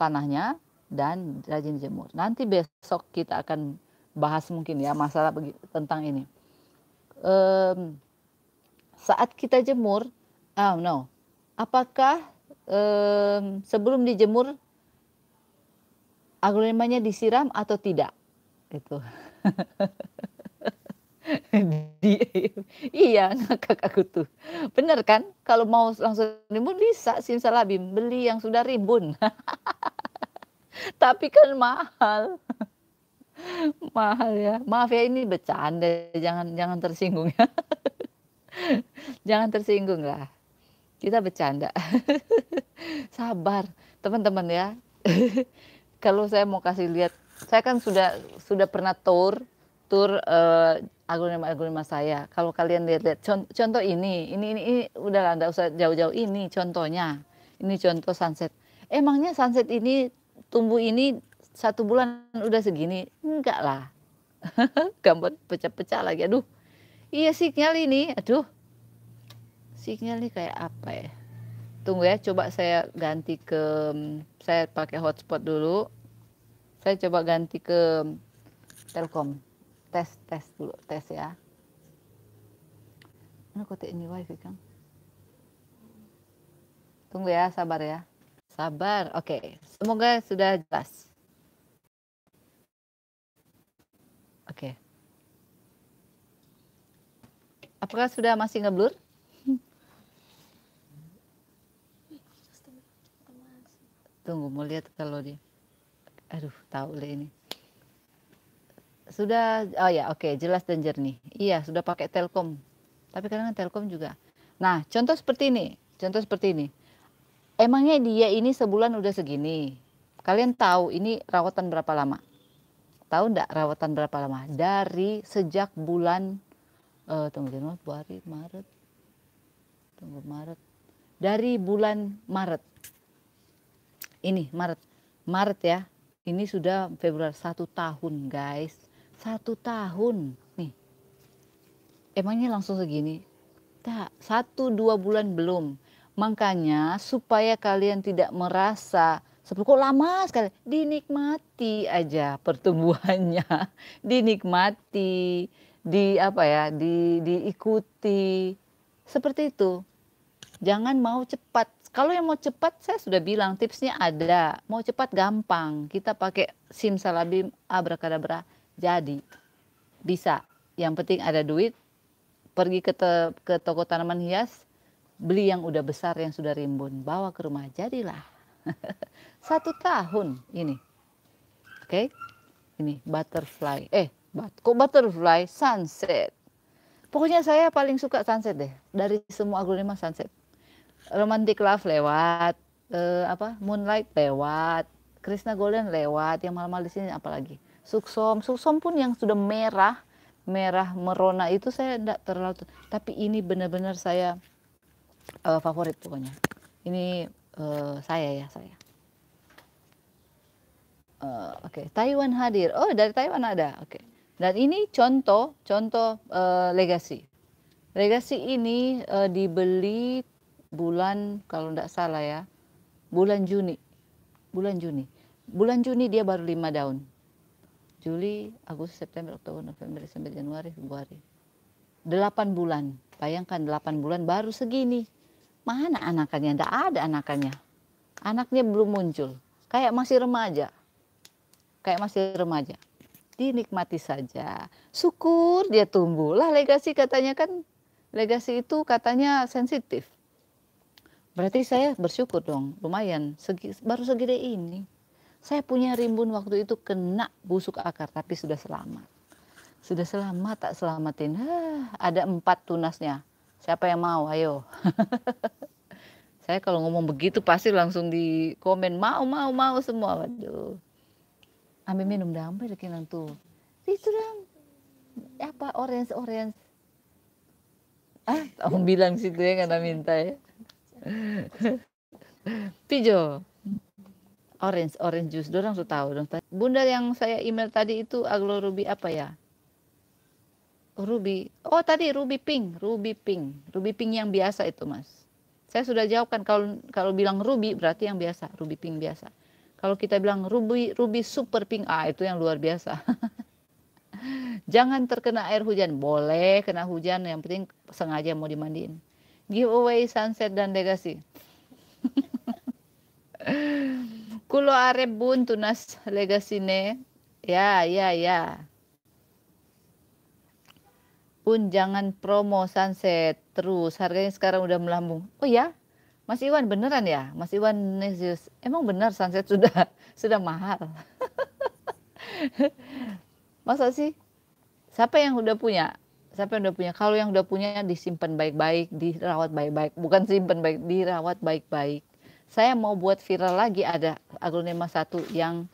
tanahnya dan rajin jemur. Nanti besok kita akan bahas mungkin ya masalah tentang ini um, saat kita jemur, oh no, apakah um, sebelum dijemur aglonemanya disiram atau tidak? Itu. [LAUGHS] Di, iya ngakak aku tuh bener kan kalau mau langsung rimbun bisa simsalabim beli yang sudah rimbun [LAUGHS] tapi kan mahal Mahal ya. Maaf ya ini bercanda, jangan jangan tersinggung ya. [LAUGHS] jangan tersinggung lah. Kita bercanda. [LAUGHS] Sabar, teman-teman ya. [LAUGHS] Kalau saya mau kasih lihat, saya kan sudah sudah pernah tour tour uh, eh, aglonema-aglonema saya. Kalau kalian lihat-lihat contoh, ini, ini ini ini udah Anda usah jauh-jauh ini contohnya. Ini contoh sunset. Emangnya sunset ini tumbuh ini satu bulan udah segini enggak lah [LAUGHS] gambar pecah-pecah lagi aduh iya sinyal ini aduh sinyal ini kayak apa ya tunggu ya coba saya ganti ke saya pakai hotspot dulu saya coba ganti ke Telkom tes tes dulu tes ya mana kote ini wifi kan tunggu ya sabar ya sabar oke okay. semoga sudah jelas Oke. Okay. Apakah sudah masih ngeblur? Tunggu mau lihat kalau dia. Aduh, tahu deh ini. Sudah oh ya, oke, okay, jelas dan jernih. Iya, sudah pakai Telkom. Tapi kadang Telkom juga. Nah, contoh seperti ini. Contoh seperti ini. Emangnya dia ini sebulan udah segini. Kalian tahu ini rawatan berapa lama? Tahu enggak rawatan berapa lama? Dari sejak bulan uh, tunggu dulu, Februari, Maret. Tunggu Maret. Dari bulan Maret. Ini Maret. Maret ya. Ini sudah Februari satu tahun guys. Satu tahun nih. Emangnya langsung segini? Tak, satu dua bulan belum. Makanya supaya kalian tidak merasa Sebelum kok lama sekali, dinikmati aja pertumbuhannya, [LAUGHS] dinikmati, di apa ya, di diikuti seperti itu. Jangan mau cepat. Kalau yang mau cepat, saya sudah bilang tipsnya ada. Mau cepat gampang, kita pakai sim salabim abrakadabra jadi bisa. Yang penting ada duit, pergi ke, te, ke toko tanaman hias, beli yang udah besar yang sudah rimbun, bawa ke rumah jadilah. [LAUGHS] Satu tahun ini. Oke. Okay? Ini butterfly. Eh, but, kok butterfly sunset. Pokoknya saya paling suka sunset deh dari semua aglonema sunset. Romantic love lewat, uh, apa? Moonlight lewat, Krishna Golden lewat, yang malam-malam di sini apalagi. Suksom, suksom pun yang sudah merah, merah merona itu saya tidak terlalu tapi ini benar-benar saya uh, favorit pokoknya ini uh, saya ya saya Eh, oke okay. Taiwan hadir oh dari Taiwan ada oke okay. dan ini contoh contoh uh, legasi legasi ini uh, dibeli bulan kalau tidak salah ya bulan Juni bulan Juni bulan Juni dia baru lima daun Juli Agustus September Oktober November Desember Januari Februari delapan bulan bayangkan delapan bulan baru segini mana anakannya tidak ada anakannya anaknya belum muncul kayak masih remaja kayak masih remaja. Dinikmati saja. Syukur dia tumbuh. Lah legasi katanya kan legasi itu katanya sensitif. Berarti saya bersyukur dong, lumayan. Segi, baru segede ini. Saya punya rimbun waktu itu kena busuk akar, tapi sudah selamat. Sudah selamat, tak selamatin. Hah, ada empat tunasnya. Siapa yang mau? Ayo. [LAUGHS] saya kalau ngomong begitu pasti langsung di komen mau, mau, mau semua. Waduh ambil minum dah ambil tuh tu itu dah apa orange orange ah aku bilang situ ya karena minta ya pijo orange orange juice dorang tuh tahu dong bunda yang saya email tadi itu aglo ruby apa ya ruby oh tadi ruby pink ruby pink ruby pink yang biasa itu mas saya sudah jawabkan kalau kalau bilang ruby berarti yang biasa ruby pink biasa kalau kita bilang Ruby Ruby Super Pink, ah itu yang luar biasa. [LAUGHS] Jangan terkena air hujan, boleh kena hujan, yang penting sengaja mau dimandiin. Giveaway sunset dan legacy. [LAUGHS] Kulo arep bun tunas legacy ne, Ya, ya, ya. pun jangan promo sunset terus. Harganya sekarang udah melambung. Oh ya, Mas Iwan beneran ya, Mas Iwan Nezius, emang benar sunset sudah [LAUGHS] sudah mahal. [LAUGHS] Masa sih? Siapa yang udah punya? Siapa yang udah punya? Kalau yang udah punya disimpan baik-baik, dirawat baik-baik. Bukan simpan baik, dirawat baik-baik. Saya mau buat viral lagi ada aglonema satu yang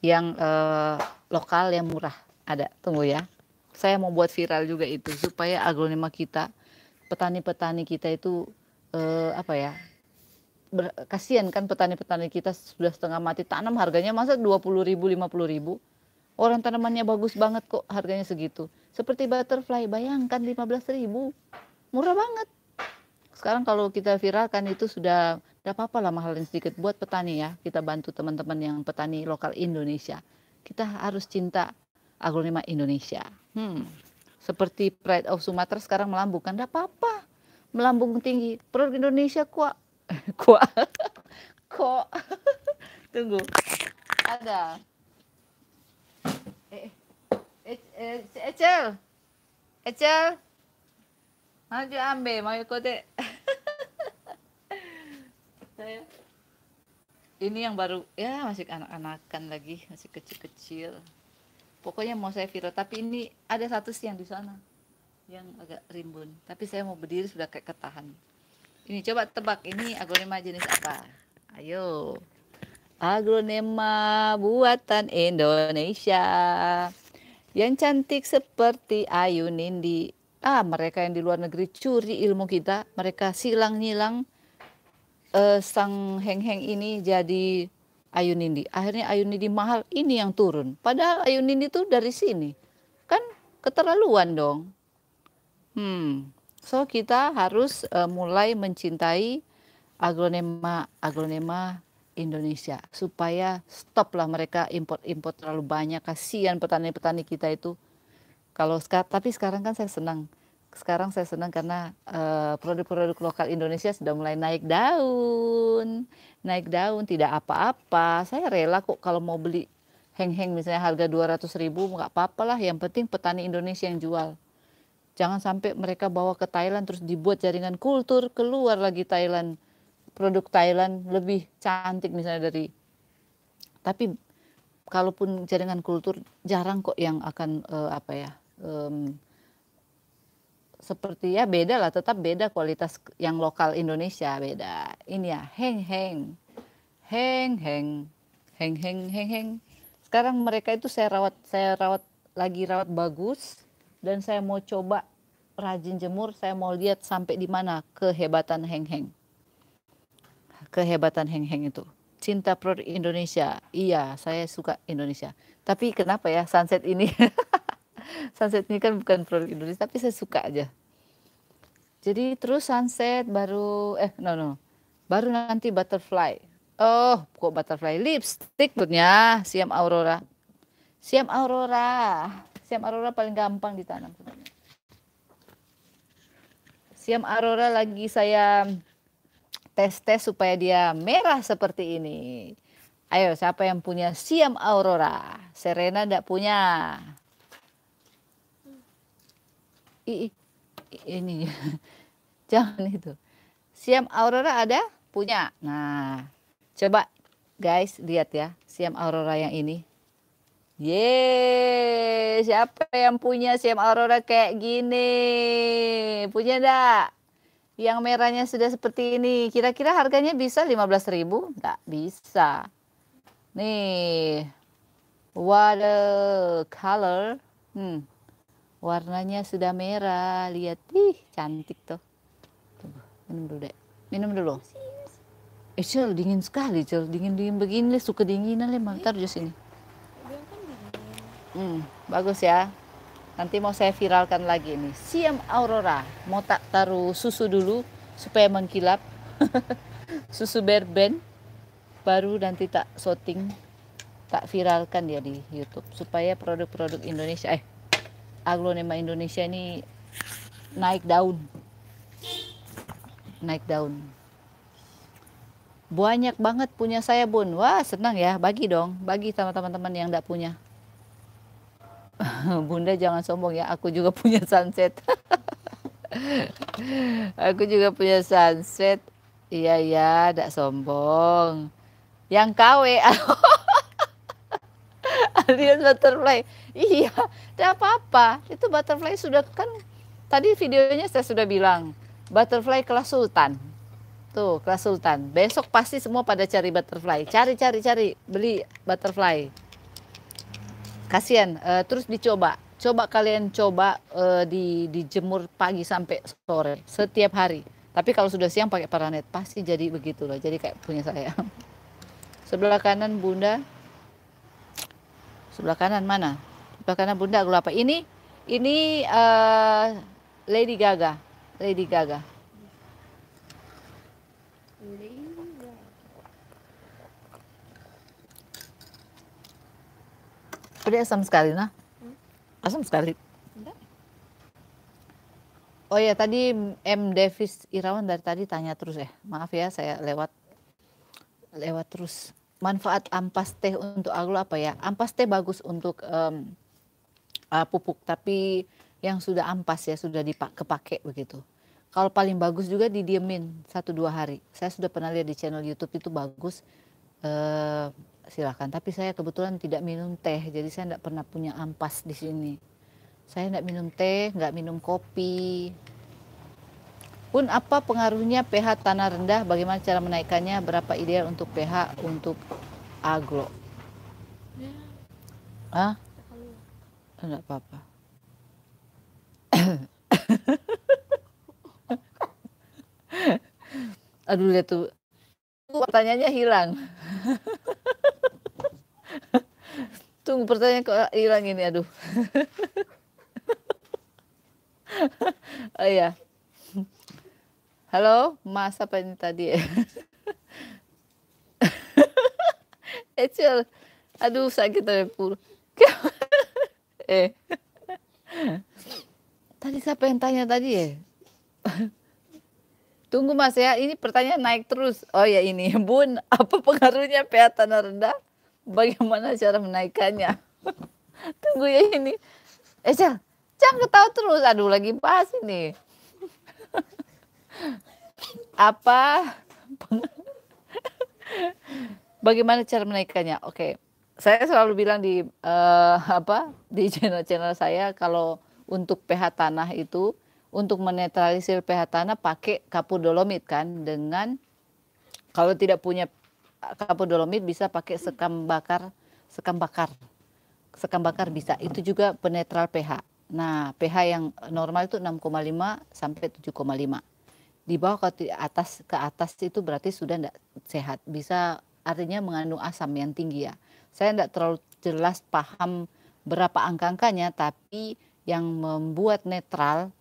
yang eh, lokal yang murah ada. Tunggu ya. Saya mau buat viral juga itu supaya aglonema kita petani-petani kita itu uh, apa ya kasihan kan petani-petani kita sudah setengah mati tanam harganya masa dua puluh ribu lima puluh ribu orang tanamannya bagus banget kok harganya segitu seperti butterfly bayangkan lima belas ribu murah banget sekarang kalau kita viralkan itu sudah tidak apa-apa lah mahalin sedikit buat petani ya kita bantu teman-teman yang petani lokal Indonesia kita harus cinta aglonema Indonesia hmm. seperti Pride of Sumatera sekarang melambung kan tidak apa-apa melambung tinggi. perut Indonesia kuat. [LAUGHS] kuat. Kok. [LAUGHS] Tunggu. Ada. Eh, eh, eh, eh Ecel. Ecel. Maju ambil, mau ikut [LAUGHS] Saya. Ini yang baru, ya masih anak-anakan lagi, masih kecil-kecil. Pokoknya mau saya viral, tapi ini ada satu sih yang di sana yang agak rimbun. Tapi saya mau berdiri sudah kayak ketahan. Ini coba tebak ini aglonema jenis apa? Ayo. aglonema buatan Indonesia. Yang cantik seperti Ayu Nindi. Ah, mereka yang di luar negeri curi ilmu kita. Mereka silang-nyilang uh, sang heng-heng ini jadi Ayu Nindi. Akhirnya Ayu Nindi mahal ini yang turun. Padahal Ayu Nindi tuh dari sini. Kan keterlaluan dong. Hmm. So kita harus uh, mulai mencintai aglonema aglonema Indonesia supaya stoplah mereka import-import terlalu banyak kasihan petani-petani kita itu kalau sekarang tapi sekarang kan saya senang sekarang saya senang karena eh, produk-produk uh, lokal Indonesia sudah mulai naik daun naik daun tidak apa-apa saya rela kok kalau mau beli heng-heng misalnya harga dua ratus ribu nggak apa-apa yang penting petani Indonesia yang jual Jangan sampai mereka bawa ke Thailand terus dibuat jaringan kultur, keluar lagi Thailand. Produk Thailand lebih cantik misalnya dari tapi kalaupun jaringan kultur jarang kok yang akan uh, apa ya um, seperti ya beda lah tetap beda kualitas yang lokal Indonesia beda ini ya heng heng heng heng heng heng heng heng sekarang mereka itu saya rawat saya rawat lagi rawat bagus dan saya mau coba rajin jemur, saya mau lihat sampai di mana kehebatan Heng-Heng. Kehebatan Heng-Heng itu. Cinta produk Indonesia. Iya, saya suka Indonesia. Tapi kenapa ya sunset ini? [LAUGHS] sunset ini kan bukan produk Indonesia, tapi saya suka aja. Jadi terus sunset baru eh no no. Baru nanti butterfly. Oh, kok butterfly lipstick punya Siam Aurora. Siam Aurora. Siam Aurora paling gampang ditanam. Siam Aurora lagi saya tes-tes supaya dia merah seperti ini. Ayo, siapa yang punya Siam Aurora? Serena tidak punya. I, ini [LAUGHS] jangan itu. Siam Aurora ada? Punya. Nah, coba guys lihat ya Siam Aurora yang ini. Ye, siapa yang punya siam aurora kayak gini? Punya enggak? Yang merahnya sudah seperti ini. Kira-kira harganya bisa 15.000? Enggak bisa. Nih. Water color. Hmm. Warnanya sudah merah. Lihat, ih cantik tuh. minum dulu deh. Minum dulu. Eh, Cil, dingin sekali, Cil. Dingin-dingin begini, suka dinginan, lemah. Ntar jus ini. Hmm, bagus ya. Nanti mau saya viralkan lagi ini. Siam Aurora. Mau tak taruh susu dulu supaya mengkilap. [LAUGHS] susu berben. Baru nanti tak shooting. Tak viralkan dia di Youtube. Supaya produk-produk Indonesia. Eh, aglonema Indonesia ini naik daun. Naik daun. Banyak banget punya saya bun. Wah senang ya. Bagi dong. Bagi sama teman-teman yang tidak punya. [LAUGHS] Bunda jangan sombong ya, aku juga punya sunset. [LAUGHS] aku juga punya sunset. Iya ya, tidak sombong. Yang KW. [LAUGHS] Alias butterfly. Iya, tidak apa-apa. Itu butterfly sudah kan tadi videonya saya sudah bilang butterfly kelas sultan. Tuh, kelas sultan. Besok pasti semua pada cari butterfly. Cari, cari, cari. Beli butterfly kasihan uh, eh, terus dicoba coba kalian coba uh, di dijemur pagi sampai sore setiap hari tapi kalau sudah siang pakai paranet pasti jadi begitu loh jadi kayak punya saya [LAUGHS] sebelah kanan bunda sebelah kanan mana sebelah kanan bunda aku apa ini ini uh, Lady Gaga Lady Gaga Pedih asam sekali nah. Asam sekali. Oh ya tadi M Davis Irawan dari tadi tanya terus ya. Maaf ya saya lewat lewat terus. Manfaat ampas teh untuk aglo apa ya? Ampas teh bagus untuk um, uh, pupuk tapi yang sudah ampas ya sudah dipakai begitu. Kalau paling bagus juga didiemin satu dua hari. Saya sudah pernah lihat di channel YouTube itu bagus. Uh, silakan Tapi saya kebetulan tidak minum teh, jadi saya tidak pernah punya ampas di sini. Saya tidak minum teh, nggak minum kopi. Pun apa pengaruhnya pH tanah rendah, bagaimana cara menaikkannya, berapa ideal untuk pH untuk agro ah tidak apa-apa. [COUGHS] Aduh, lihat tuh pertanyaannya hilang. [LAUGHS] Tunggu pertanyaan kok hilang ini, aduh. oh iya. Halo, Mas apa ini tadi? Ecil. aduh sakit dari pur. eh. Tadi siapa yang tanya tadi ya? Tunggu mas ya, ini pertanyaan naik terus. Oh ya ini, Bun, apa pengaruhnya pH tanah rendah bagaimana cara menaikkannya. [LAUGHS] Tunggu ya ini. Eh, Cel. jangan ketawa terus. Aduh lagi pas ini. [LAUGHS] Apa? [LAUGHS] bagaimana cara menaikkannya? Oke. Okay. Saya selalu bilang di uh, apa? di channel-channel saya kalau untuk pH tanah itu untuk menetralisir pH tanah pakai kapur dolomit kan dengan kalau tidak punya kapur dolomit bisa pakai sekam bakar, sekam bakar. Sekam bakar bisa. Itu juga penetral pH. Nah, pH yang normal itu 6,5 sampai 7,5. Di bawah ke atas ke atas itu berarti sudah tidak sehat. Bisa artinya mengandung asam yang tinggi ya. Saya tidak terlalu jelas paham berapa angka-angkanya, tapi yang membuat netral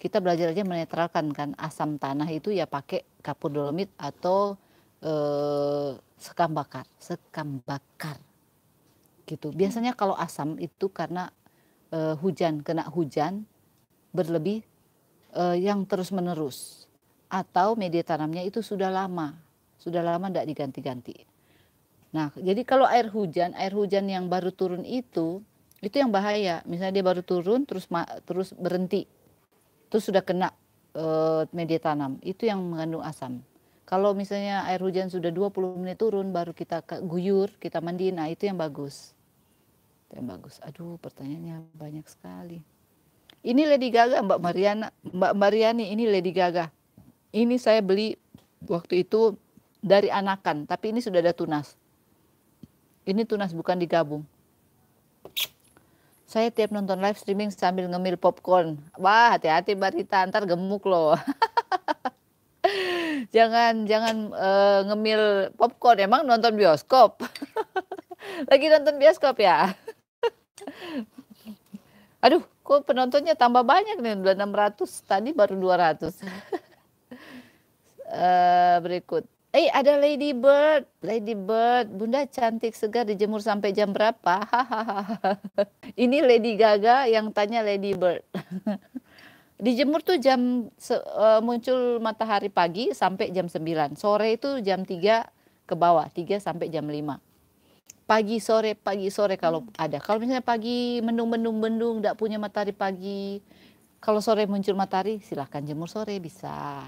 kita belajar aja menetralkan kan asam tanah itu ya pakai kapur dolomit atau eh, sekam bakar, sekam bakar. Gitu. Biasanya kalau asam itu karena e, hujan kena hujan berlebih e, yang terus-menerus atau media tanamnya itu sudah lama, sudah lama tidak diganti-ganti. Nah, jadi kalau air hujan, air hujan yang baru turun itu itu yang bahaya. Misalnya dia baru turun terus terus berhenti. Terus sudah kena e, media tanam, itu yang mengandung asam kalau misalnya air hujan sudah 20 menit turun baru kita guyur, kita mandi, nah itu yang bagus. Itu yang bagus. Aduh, pertanyaannya banyak sekali. Ini Lady Gaga, Mbak Mariana, Mbak Mariani, ini Lady Gaga. Ini saya beli waktu itu dari anakan, tapi ini sudah ada tunas. Ini tunas bukan digabung. Saya tiap nonton live streaming sambil ngemil popcorn. Wah, hati-hati Mbak Rita, ntar gemuk loh. [LAUGHS] jangan jangan uh, ngemil popcorn. Emang nonton bioskop? [LAUGHS] Lagi nonton bioskop ya? [LAUGHS] Aduh, kok penontonnya tambah banyak nih, udah 600, tadi baru 200. uh, hmm. [LAUGHS] eh, berikut. Eh, ada Lady Bird. Lady Bird, Bunda cantik segar dijemur sampai jam berapa? Hahaha. Ini Lady Gaga yang tanya Lady Bird. Dijemur tuh jam uh, muncul matahari pagi sampai jam 9. Sore itu jam 3 ke bawah, 3 sampai jam 5. Pagi sore, pagi sore kalau hmm. ada. Kalau misalnya pagi mendung-mendung-mendung enggak punya matahari pagi. Kalau sore muncul matahari, silahkan jemur sore bisa.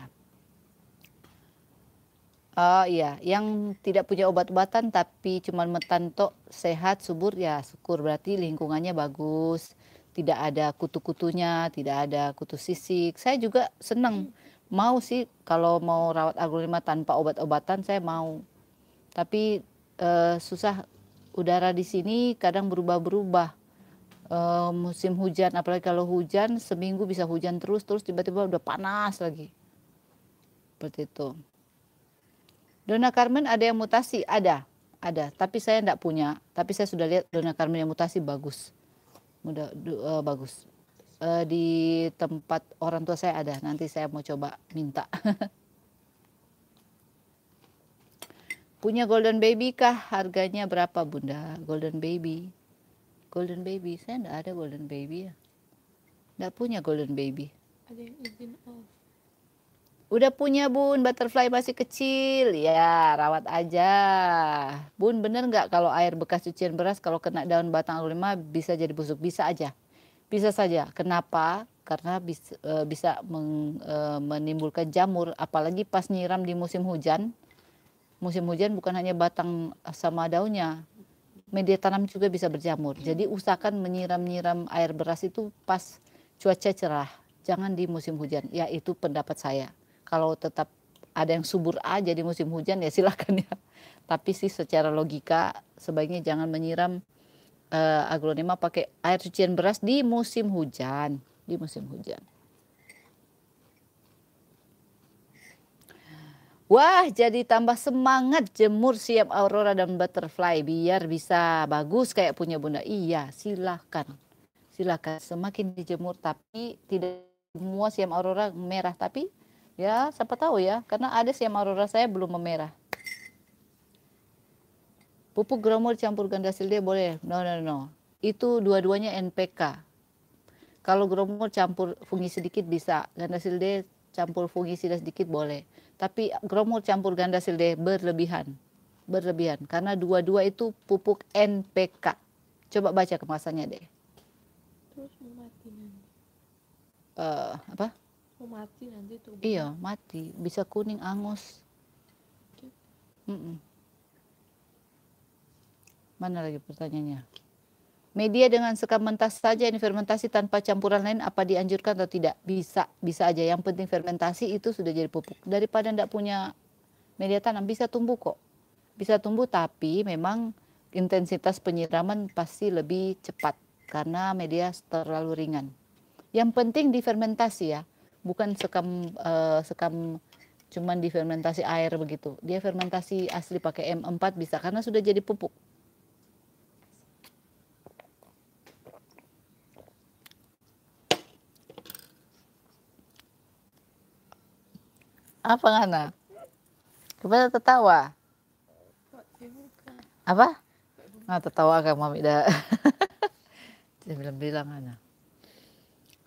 Oh iya, yang tidak punya obat-obatan tapi cuma metantok sehat subur ya syukur berarti lingkungannya bagus tidak ada kutu-kutunya, tidak ada kutu sisik. Saya juga senang hmm. mau sih kalau mau rawat aglonema tanpa obat-obatan saya mau. Tapi eh, susah udara di sini kadang berubah-berubah. Eh, musim hujan apalagi kalau hujan seminggu bisa hujan terus terus tiba-tiba udah panas lagi. Seperti itu. Dona Carmen ada yang mutasi? Ada, ada. Tapi saya tidak punya. Tapi saya sudah lihat Dona Carmen yang mutasi bagus mudah eh, uh, bagus uh, di tempat orang tua saya ada nanti saya mau coba minta [LAUGHS] punya golden baby kah harganya berapa bunda golden baby golden baby saya enggak ada golden baby ya enggak punya golden baby ada yang izin Udah punya bun, butterfly masih kecil. Ya, rawat aja. Bun, bener nggak kalau air bekas cucian beras kalau kena daun batang lima bisa jadi busuk? Bisa aja. Bisa saja. Kenapa? Karena bisa, e, bisa meng, e, menimbulkan jamur. Apalagi pas nyiram di musim hujan. Musim hujan bukan hanya batang sama daunnya. Media tanam juga bisa berjamur. Jadi usahakan menyiram-nyiram air beras itu pas cuaca cerah. Jangan di musim hujan. Ya itu pendapat saya kalau tetap ada yang subur aja di musim hujan ya silakan ya. Tapi sih secara logika sebaiknya jangan menyiram uh, aglonema pakai air cucian beras di musim hujan, di musim hujan. Wah, jadi tambah semangat jemur siap aurora dan butterfly biar bisa bagus kayak punya Bunda. Iya, silahkan. Silahkan semakin dijemur tapi tidak semua siam aurora merah tapi Ya, siapa tahu ya, karena ada siam aurora saya belum memerah. Pupuk gramul campur ganda silde boleh. No, no, no. Itu dua-duanya NPK. Kalau gramul campur fungi sedikit bisa. Ganda silde campur fungi sedikit boleh. Tapi gromul campur ganda silde berlebihan. Berlebihan. Karena dua-dua itu pupuk NPK. Coba baca kemasannya deh. Terus mati nanti. Uh, apa? Oh, mati nanti tubuh. iya mati bisa kuning angus Mm -mm. mana lagi pertanyaannya media dengan sekam mentah saja ini fermentasi tanpa campuran lain apa dianjurkan atau tidak bisa bisa aja yang penting fermentasi itu sudah jadi pupuk daripada tidak punya media tanam bisa tumbuh kok bisa tumbuh tapi memang intensitas penyiraman pasti lebih cepat karena media terlalu ringan. Yang penting difermentasi ya bukan sekam uh, sekam cuman difermentasi air begitu. Dia fermentasi asli pakai M4 bisa karena sudah jadi pupuk. Apa Ngana? Kepada tertawa. Apa? Nah, tertawa kamu, Mami dah. [LAUGHS] Dia bilang-bilang Ngana.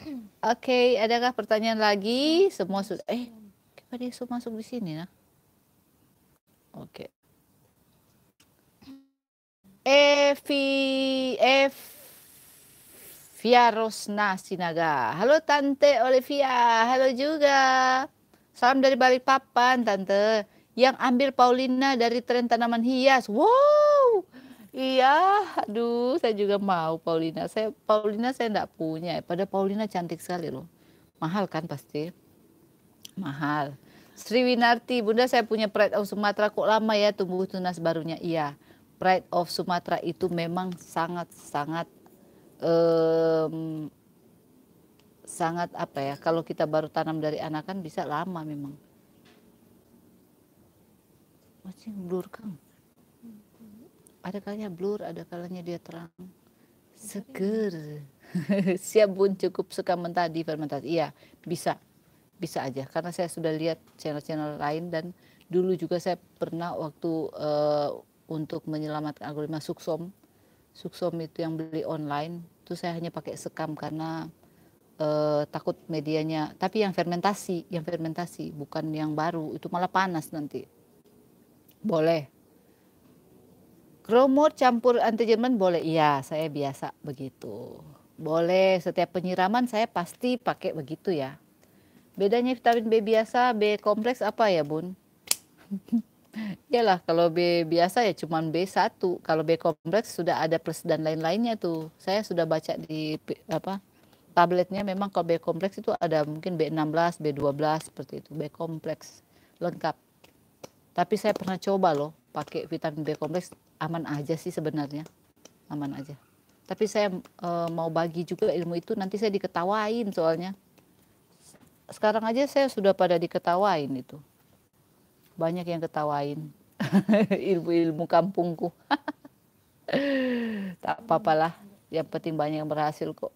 Oke, okay, adakah pertanyaan lagi? Semua sudah eh kenapa dia masuk di sini nah? Oke. Okay. Evi F Fiarosna Rosna Sinaga. Halo Tante Olivia, halo juga. Salam dari Balikpapan, Tante. Yang ambil Paulina dari tren tanaman hias. Wow, Iya, aduh, saya juga mau Paulina. Saya Paulina saya enggak punya. Pada Paulina cantik sekali loh. Mahal kan pasti? Mahal. Sri Winarti, Bunda saya punya Pride of Sumatera kok lama ya tumbuh tunas barunya. Iya, Pride of Sumatera itu memang sangat-sangat um, sangat apa ya? Kalau kita baru tanam dari anak kan bisa lama memang. Masih blur Kang ada kalanya blur ada kalanya dia terang seger [LAUGHS] siap bun cukup suka di fermentasi iya bisa bisa aja karena saya sudah lihat channel-channel lain dan dulu juga saya pernah waktu uh, untuk menyelamatkan algoritma suksom suksom itu yang beli online itu saya hanya pakai sekam karena eh, takut medianya. Tapi yang fermentasi, yang fermentasi bukan yang baru itu malah panas nanti. Boleh, Kromo campur antijerman boleh? Iya, saya biasa begitu. Boleh, setiap penyiraman saya pasti pakai begitu ya. Bedanya vitamin B biasa, B kompleks apa ya bun? Iyalah [LAUGHS] kalau B biasa ya cuman B1. Kalau B kompleks sudah ada plus dan lain-lainnya tuh. Saya sudah baca di apa tabletnya memang kalau B kompleks itu ada mungkin B16, B12 seperti itu. B kompleks lengkap. Tapi saya pernah coba loh pakai vitamin B kompleks aman aja sih sebenarnya aman aja tapi saya e, mau bagi juga ilmu itu nanti saya diketawain soalnya sekarang aja saya sudah pada diketawain itu banyak yang ketawain [LAUGHS] ilmu-ilmu kampungku [LAUGHS] tak apa-apalah yang penting banyak yang berhasil kok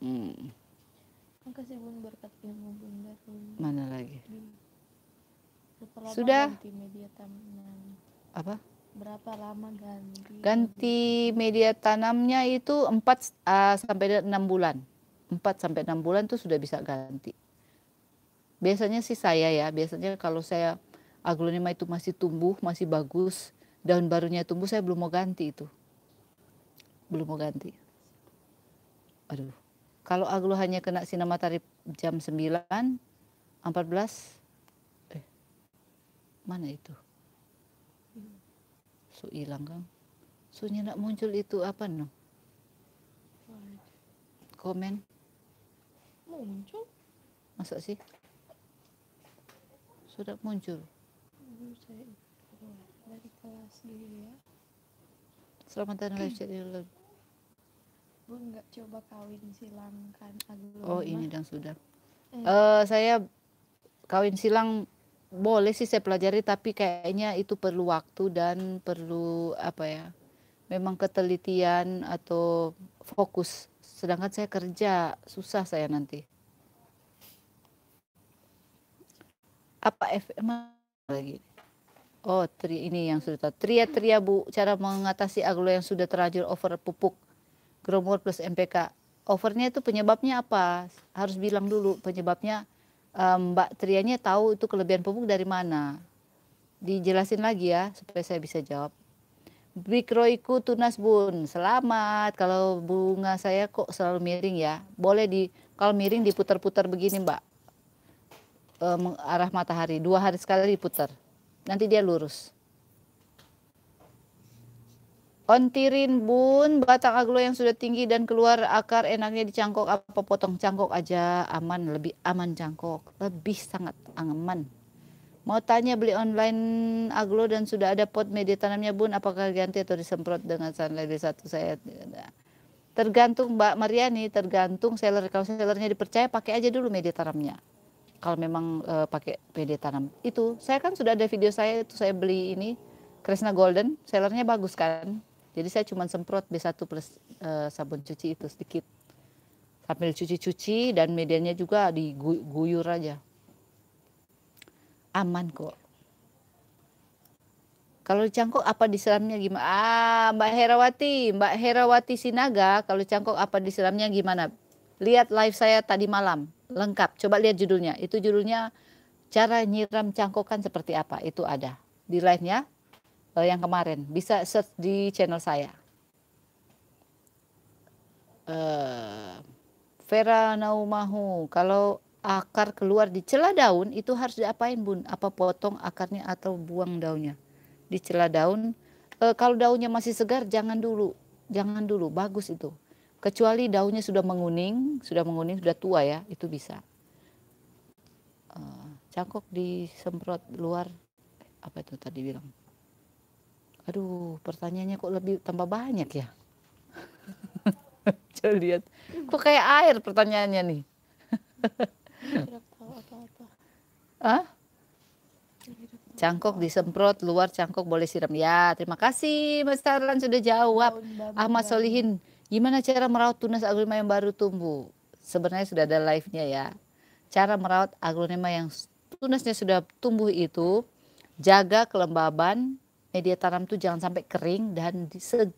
hmm. bun berkat ilmu bunda. Mana lagi? Berapa sudah ganti media tanam? Apa? Berapa lama ganti? Ganti media tanamnya itu 4 uh, eh, sampai 6 bulan. 4 sampai 6 bulan itu sudah bisa ganti. Biasanya sih saya ya, biasanya kalau saya aglonema itu masih tumbuh, masih bagus, daun barunya tumbuh saya belum mau ganti itu. Belum mau ganti. Aduh. Kalau aglo hanya kena sinar matahari jam 9, 14, Mana itu? Su hilang kan? Sunya nak muncul itu apa no? Komen? Muncul? Masa sih? Sudah muncul? Hmm, dari kelas dulu ya. Selamat datang live chat Bu nggak coba kawin silang kan? Oh ini dan sudah. Eh. eh. saya kawin silang boleh sih saya pelajari tapi kayaknya itu perlu waktu dan perlu apa ya memang ketelitian atau fokus sedangkan saya kerja susah saya nanti apa FM lagi oh tri ini yang sudah tahu tria tria bu cara mengatasi aglo yang sudah terlanjur over pupuk gromor plus MPK overnya itu penyebabnya apa harus bilang dulu penyebabnya Eh, Mbak Trianya tahu itu kelebihan pupuk dari mana? Dijelasin lagi ya supaya saya bisa jawab. Bikroiku tunas bun, selamat. Kalau bunga saya kok selalu miring ya. Boleh di kalau miring diputar-putar begini Mbak. E, arah matahari dua hari sekali diputar. Nanti dia lurus. Ontirin bun, batang aglo yang sudah tinggi dan keluar akar enaknya dicangkok apa potong cangkok aja aman lebih aman cangkok lebih sangat aman. Mau tanya beli online aglo dan sudah ada pot media tanamnya bun apakah ganti atau disemprot dengan sunlight satu saya tergantung Mbak Mariani tergantung seller kalau sellernya dipercaya pakai aja dulu media tanamnya kalau memang e, pakai media tanam itu saya kan sudah ada video saya itu saya beli ini Krishna Golden sellernya bagus kan jadi saya cuma semprot B1 plus e, sabun cuci itu sedikit. Sambil cuci-cuci dan medianya juga diguyur aja. Aman kok. Kalau cangkok apa disiramnya gimana? Ah, Mbak Herawati, Mbak Herawati Sinaga, kalau cangkok apa disiramnya gimana? Lihat live saya tadi malam, lengkap. Coba lihat judulnya. Itu judulnya cara nyiram cangkokan seperti apa. Itu ada di live-nya uh, yang kemarin. Bisa search di channel saya. Uh, Vera Naumahu, kalau akar keluar di celah daun itu harus diapain bun? Apa potong akarnya atau buang daunnya? Di celah daun, e, kalau daunnya masih segar jangan dulu, jangan dulu, bagus itu. Kecuali daunnya sudah menguning, sudah menguning, sudah tua ya, itu bisa. E, cangkok disemprot luar, apa itu tadi bilang? aduh pertanyaannya kok lebih tambah banyak ya [LAUGHS] coba lihat kok kayak air pertanyaannya nih [LAUGHS] Hah? Cangkok disemprot, luar cangkok boleh siram. Ya, terima kasih Mas Tarlan sudah jawab. Ahmad Solihin, gimana cara merawat tunas aglonema yang baru tumbuh? Sebenarnya sudah ada live-nya ya. Cara merawat aglonema yang tunasnya sudah tumbuh itu, jaga kelembaban, media tanam itu jangan sampai kering dan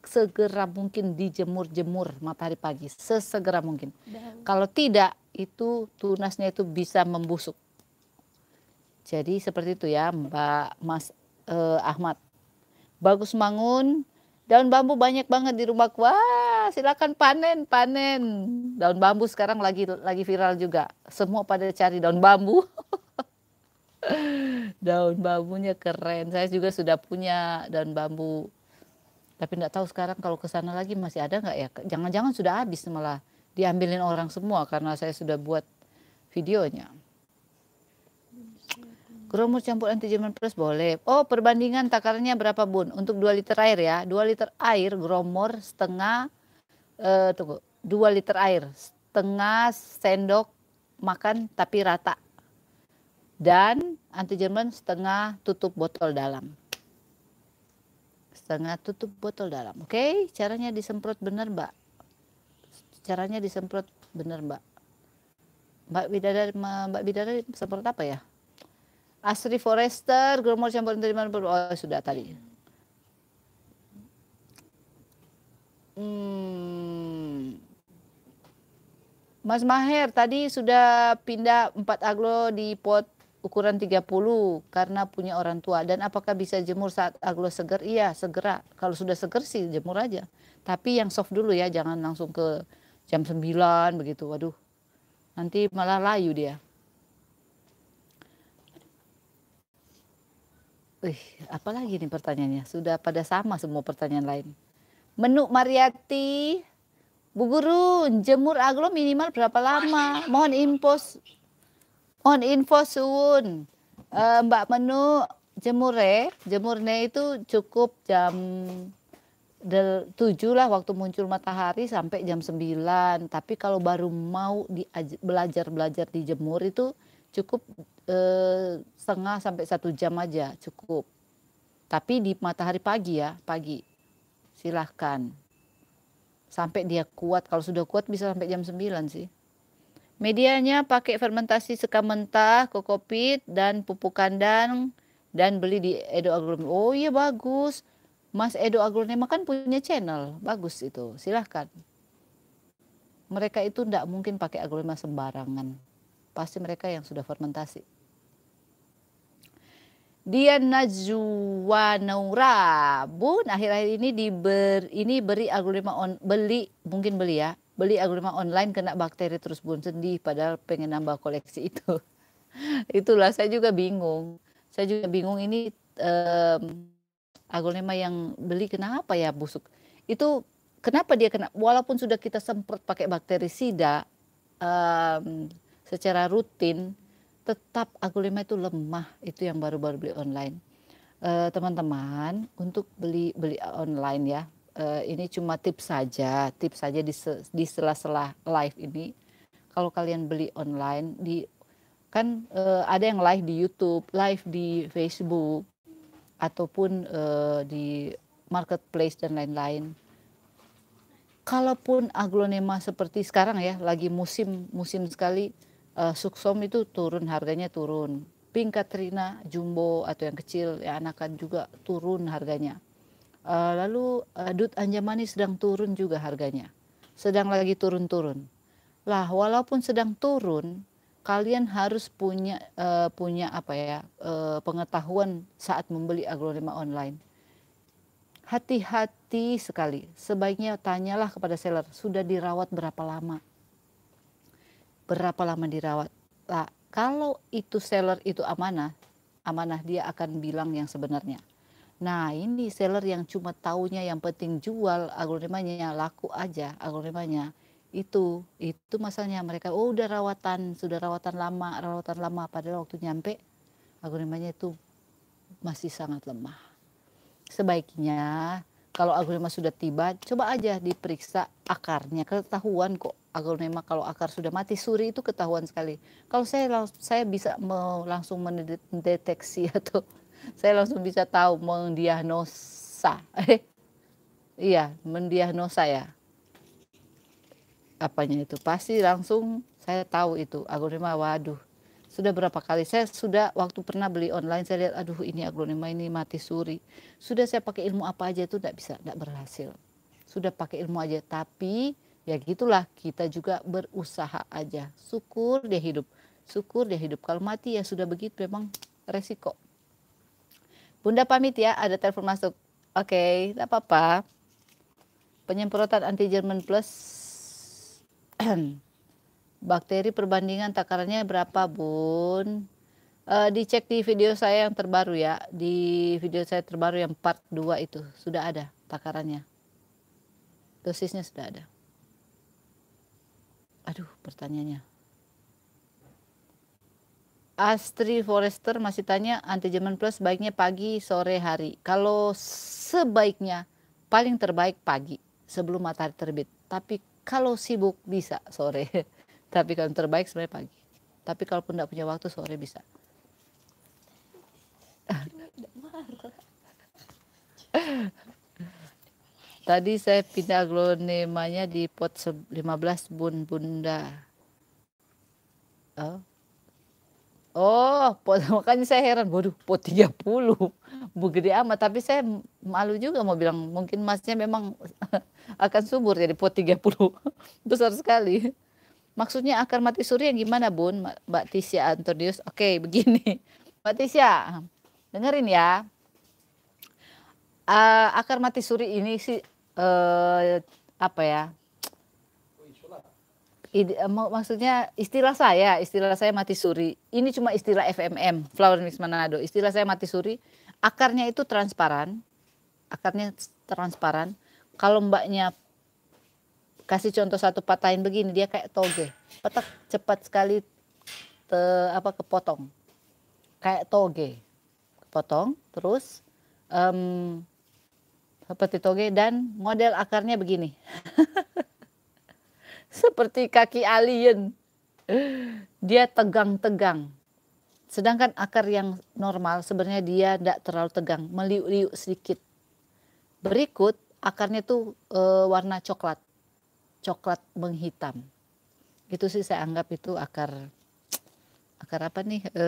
segera mungkin dijemur-jemur matahari pagi sesegera mungkin. Dan... Kalau tidak itu tunasnya itu bisa membusuk. Jadi seperti itu ya Mbak Mas eh, Ahmad. Bagus bangun. daun bambu banyak banget di rumah Wah, silakan panen, panen. Daun bambu sekarang lagi lagi viral juga. Semua pada cari daun bambu. [LAUGHS] daun bambunya keren. Saya juga sudah punya daun bambu. Tapi enggak tahu sekarang kalau ke sana lagi masih ada nggak ya? Jangan-jangan sudah habis malah diambilin orang semua karena saya sudah buat videonya. Gromus campur anti Jerman Plus boleh. Oh, perbandingan takarannya berapa, Bun? Untuk 2 liter air ya. 2 liter air gromor setengah eh tunggu. 2 liter air setengah sendok makan tapi rata dan anti Jerman setengah tutup botol dalam. Setengah tutup botol dalam. Oke, okay? caranya disemprot benar, Mbak. Caranya disemprot benar, Mbak. Mbak Bidadari, Mbak Bidadari semprot apa ya? Asri Forester, Gromor Campur Terima Oh, sudah tadi. Hmm. Mas Maher tadi sudah pindah empat aglo di pot ukuran 30 karena punya orang tua dan apakah bisa jemur saat aglo seger? Iya, segera. Kalau sudah seger sih jemur aja. Tapi yang soft dulu ya, jangan langsung ke jam 9 begitu. Waduh. Nanti malah layu dia. Wih, apalagi nih pertanyaannya? Sudah pada sama semua pertanyaan lain. Menu Mariati, Bu Guru, jemur aglo minimal berapa lama? Mohon info on info suwun. Uh, eh, Mbak Menu jemure, jemurnya itu cukup jam 7 lah waktu muncul matahari sampai jam 9. Tapi kalau baru mau belajar-belajar dijemur itu cukup uh, setengah sampai satu jam aja cukup. Tapi di matahari pagi ya, pagi. Silahkan. Sampai dia kuat, kalau sudah kuat bisa sampai jam 9 sih. Medianya pakai fermentasi sekam mentah, kokopit, dan pupuk kandang dan beli di Edo Agro. Oh iya bagus. Mas Edo Agronomi kan punya channel. Bagus itu. Silahkan. Mereka itu tidak mungkin pakai aglonema sembarangan. Pasti mereka yang sudah fermentasi. Dia Najwa Naura. Bun, akhir-akhir ini diber ini beri aglonema on beli mungkin beli ya beli aglonema online kena bakteri terus bun sedih padahal pengen nambah koleksi itu [LAUGHS] itulah saya juga bingung saya juga bingung ini um, aglonema yang beli kenapa ya busuk itu kenapa dia kena walaupun sudah kita semprot pakai bakterisida um, secara rutin tetap aglonema itu lemah itu yang baru-baru beli online eh, teman-teman uh, teman -teman, untuk beli beli online ya uh, ini cuma tips saja, tips saja di, di sela-sela live ini. Kalau kalian beli online di kan uh, ada yang live di YouTube, live di Facebook ataupun uh, di marketplace dan lain-lain. Kalaupun aglonema seperti sekarang ya, lagi musim musim sekali uh, suksom itu turun harganya turun. Pink Katrina jumbo atau yang kecil ya anakan juga turun harganya Uh, lalu uh, dut anjamani sedang turun juga harganya. Sedang lagi turun-turun. Lah, walaupun sedang turun, kalian harus punya uh, punya apa ya? Uh, pengetahuan saat membeli aglonema online. Hati-hati sekali. Sebaiknya tanyalah kepada seller, sudah dirawat berapa lama? Berapa lama dirawat? Lah, kalau itu seller itu amanah, amanah dia akan bilang yang sebenarnya Nah ini seller yang cuma taunya yang penting jual algoritmanya laku aja algoritmanya itu itu masalahnya mereka oh udah rawatan sudah rawatan lama rawatan lama padahal waktu nyampe algoritmanya itu masih sangat lemah. Sebaiknya kalau algoritma sudah tiba coba aja diperiksa akarnya ketahuan kok algoritma kalau akar sudah mati suri itu ketahuan sekali. Kalau saya saya bisa langsung mendeteksi [LAUGHS] atau saya langsung bisa tahu mendiagnosa. [LAUGHS] iya, mendiagnosa ya. Apanya itu? Pasti langsung saya tahu itu aglonema. Waduh, sudah berapa kali saya sudah waktu pernah beli online saya lihat aduh ini aglonema ini mati suri. Sudah saya pakai ilmu apa aja itu tidak bisa, tidak berhasil. Sudah pakai ilmu aja tapi ya gitulah kita juga berusaha aja syukur dia hidup syukur dia hidup kalau mati ya sudah begitu memang resiko Bunda pamit ya, ada telepon masuk. Oke, okay, tidak apa-apa. Penyemprotan anti Jerman plus [CLEARS THROAT] bakteri perbandingan takarannya berapa, Bun? Uh, dicek di video saya yang terbaru ya. Di video saya terbaru yang part 2 itu sudah ada takarannya. Dosisnya sudah ada. Aduh, pertanyaannya. Astri Forester masih tanya anti jaman plus baiknya pagi sore hari. Kalau sebaiknya paling terbaik pagi sebelum matahari terbit. Tapi kalau sibuk bisa sore. [LAUGHS] Tapi kalau terbaik sebenarnya pagi. Tapi kalau pun tidak punya waktu sore bisa. [LAUGHS] Tadi saya pindah aglonemanya di pot 15 bun bunda. Oh, Oh, pot, [LAUGHS] makanya saya heran, waduh pot 30, gede amat. Tapi saya malu juga mau bilang, mungkin masnya memang [LAUGHS] akan subur jadi pot 30, [LAUGHS] besar sekali. Maksudnya akar mati suri yang gimana bun? Mbak Tisya Antonius, oke okay, begini. Mbak Tisya, dengerin ya. Uh, akar mati suri ini sih, uh, apa ya, Eh, maksudnya istilah saya, istilah saya mati suri. Ini cuma istilah FMM, Flower Mix Manado. Istilah saya mati suri, akarnya itu transparan. Akarnya transparan. Kalau mbaknya kasih contoh satu patahin begini, dia kayak toge. Petak cepat sekali te, apa kepotong. Kayak toge. Kepotong, terus um, seperti toge dan model akarnya begini. [LAUGHS] seperti kaki alien. Dia tegang-tegang. Sedangkan akar yang normal sebenarnya dia tidak terlalu tegang, meliuk-liuk sedikit. Berikut akarnya tuh e, warna coklat, coklat menghitam. Itu sih saya anggap itu akar akar apa nih e,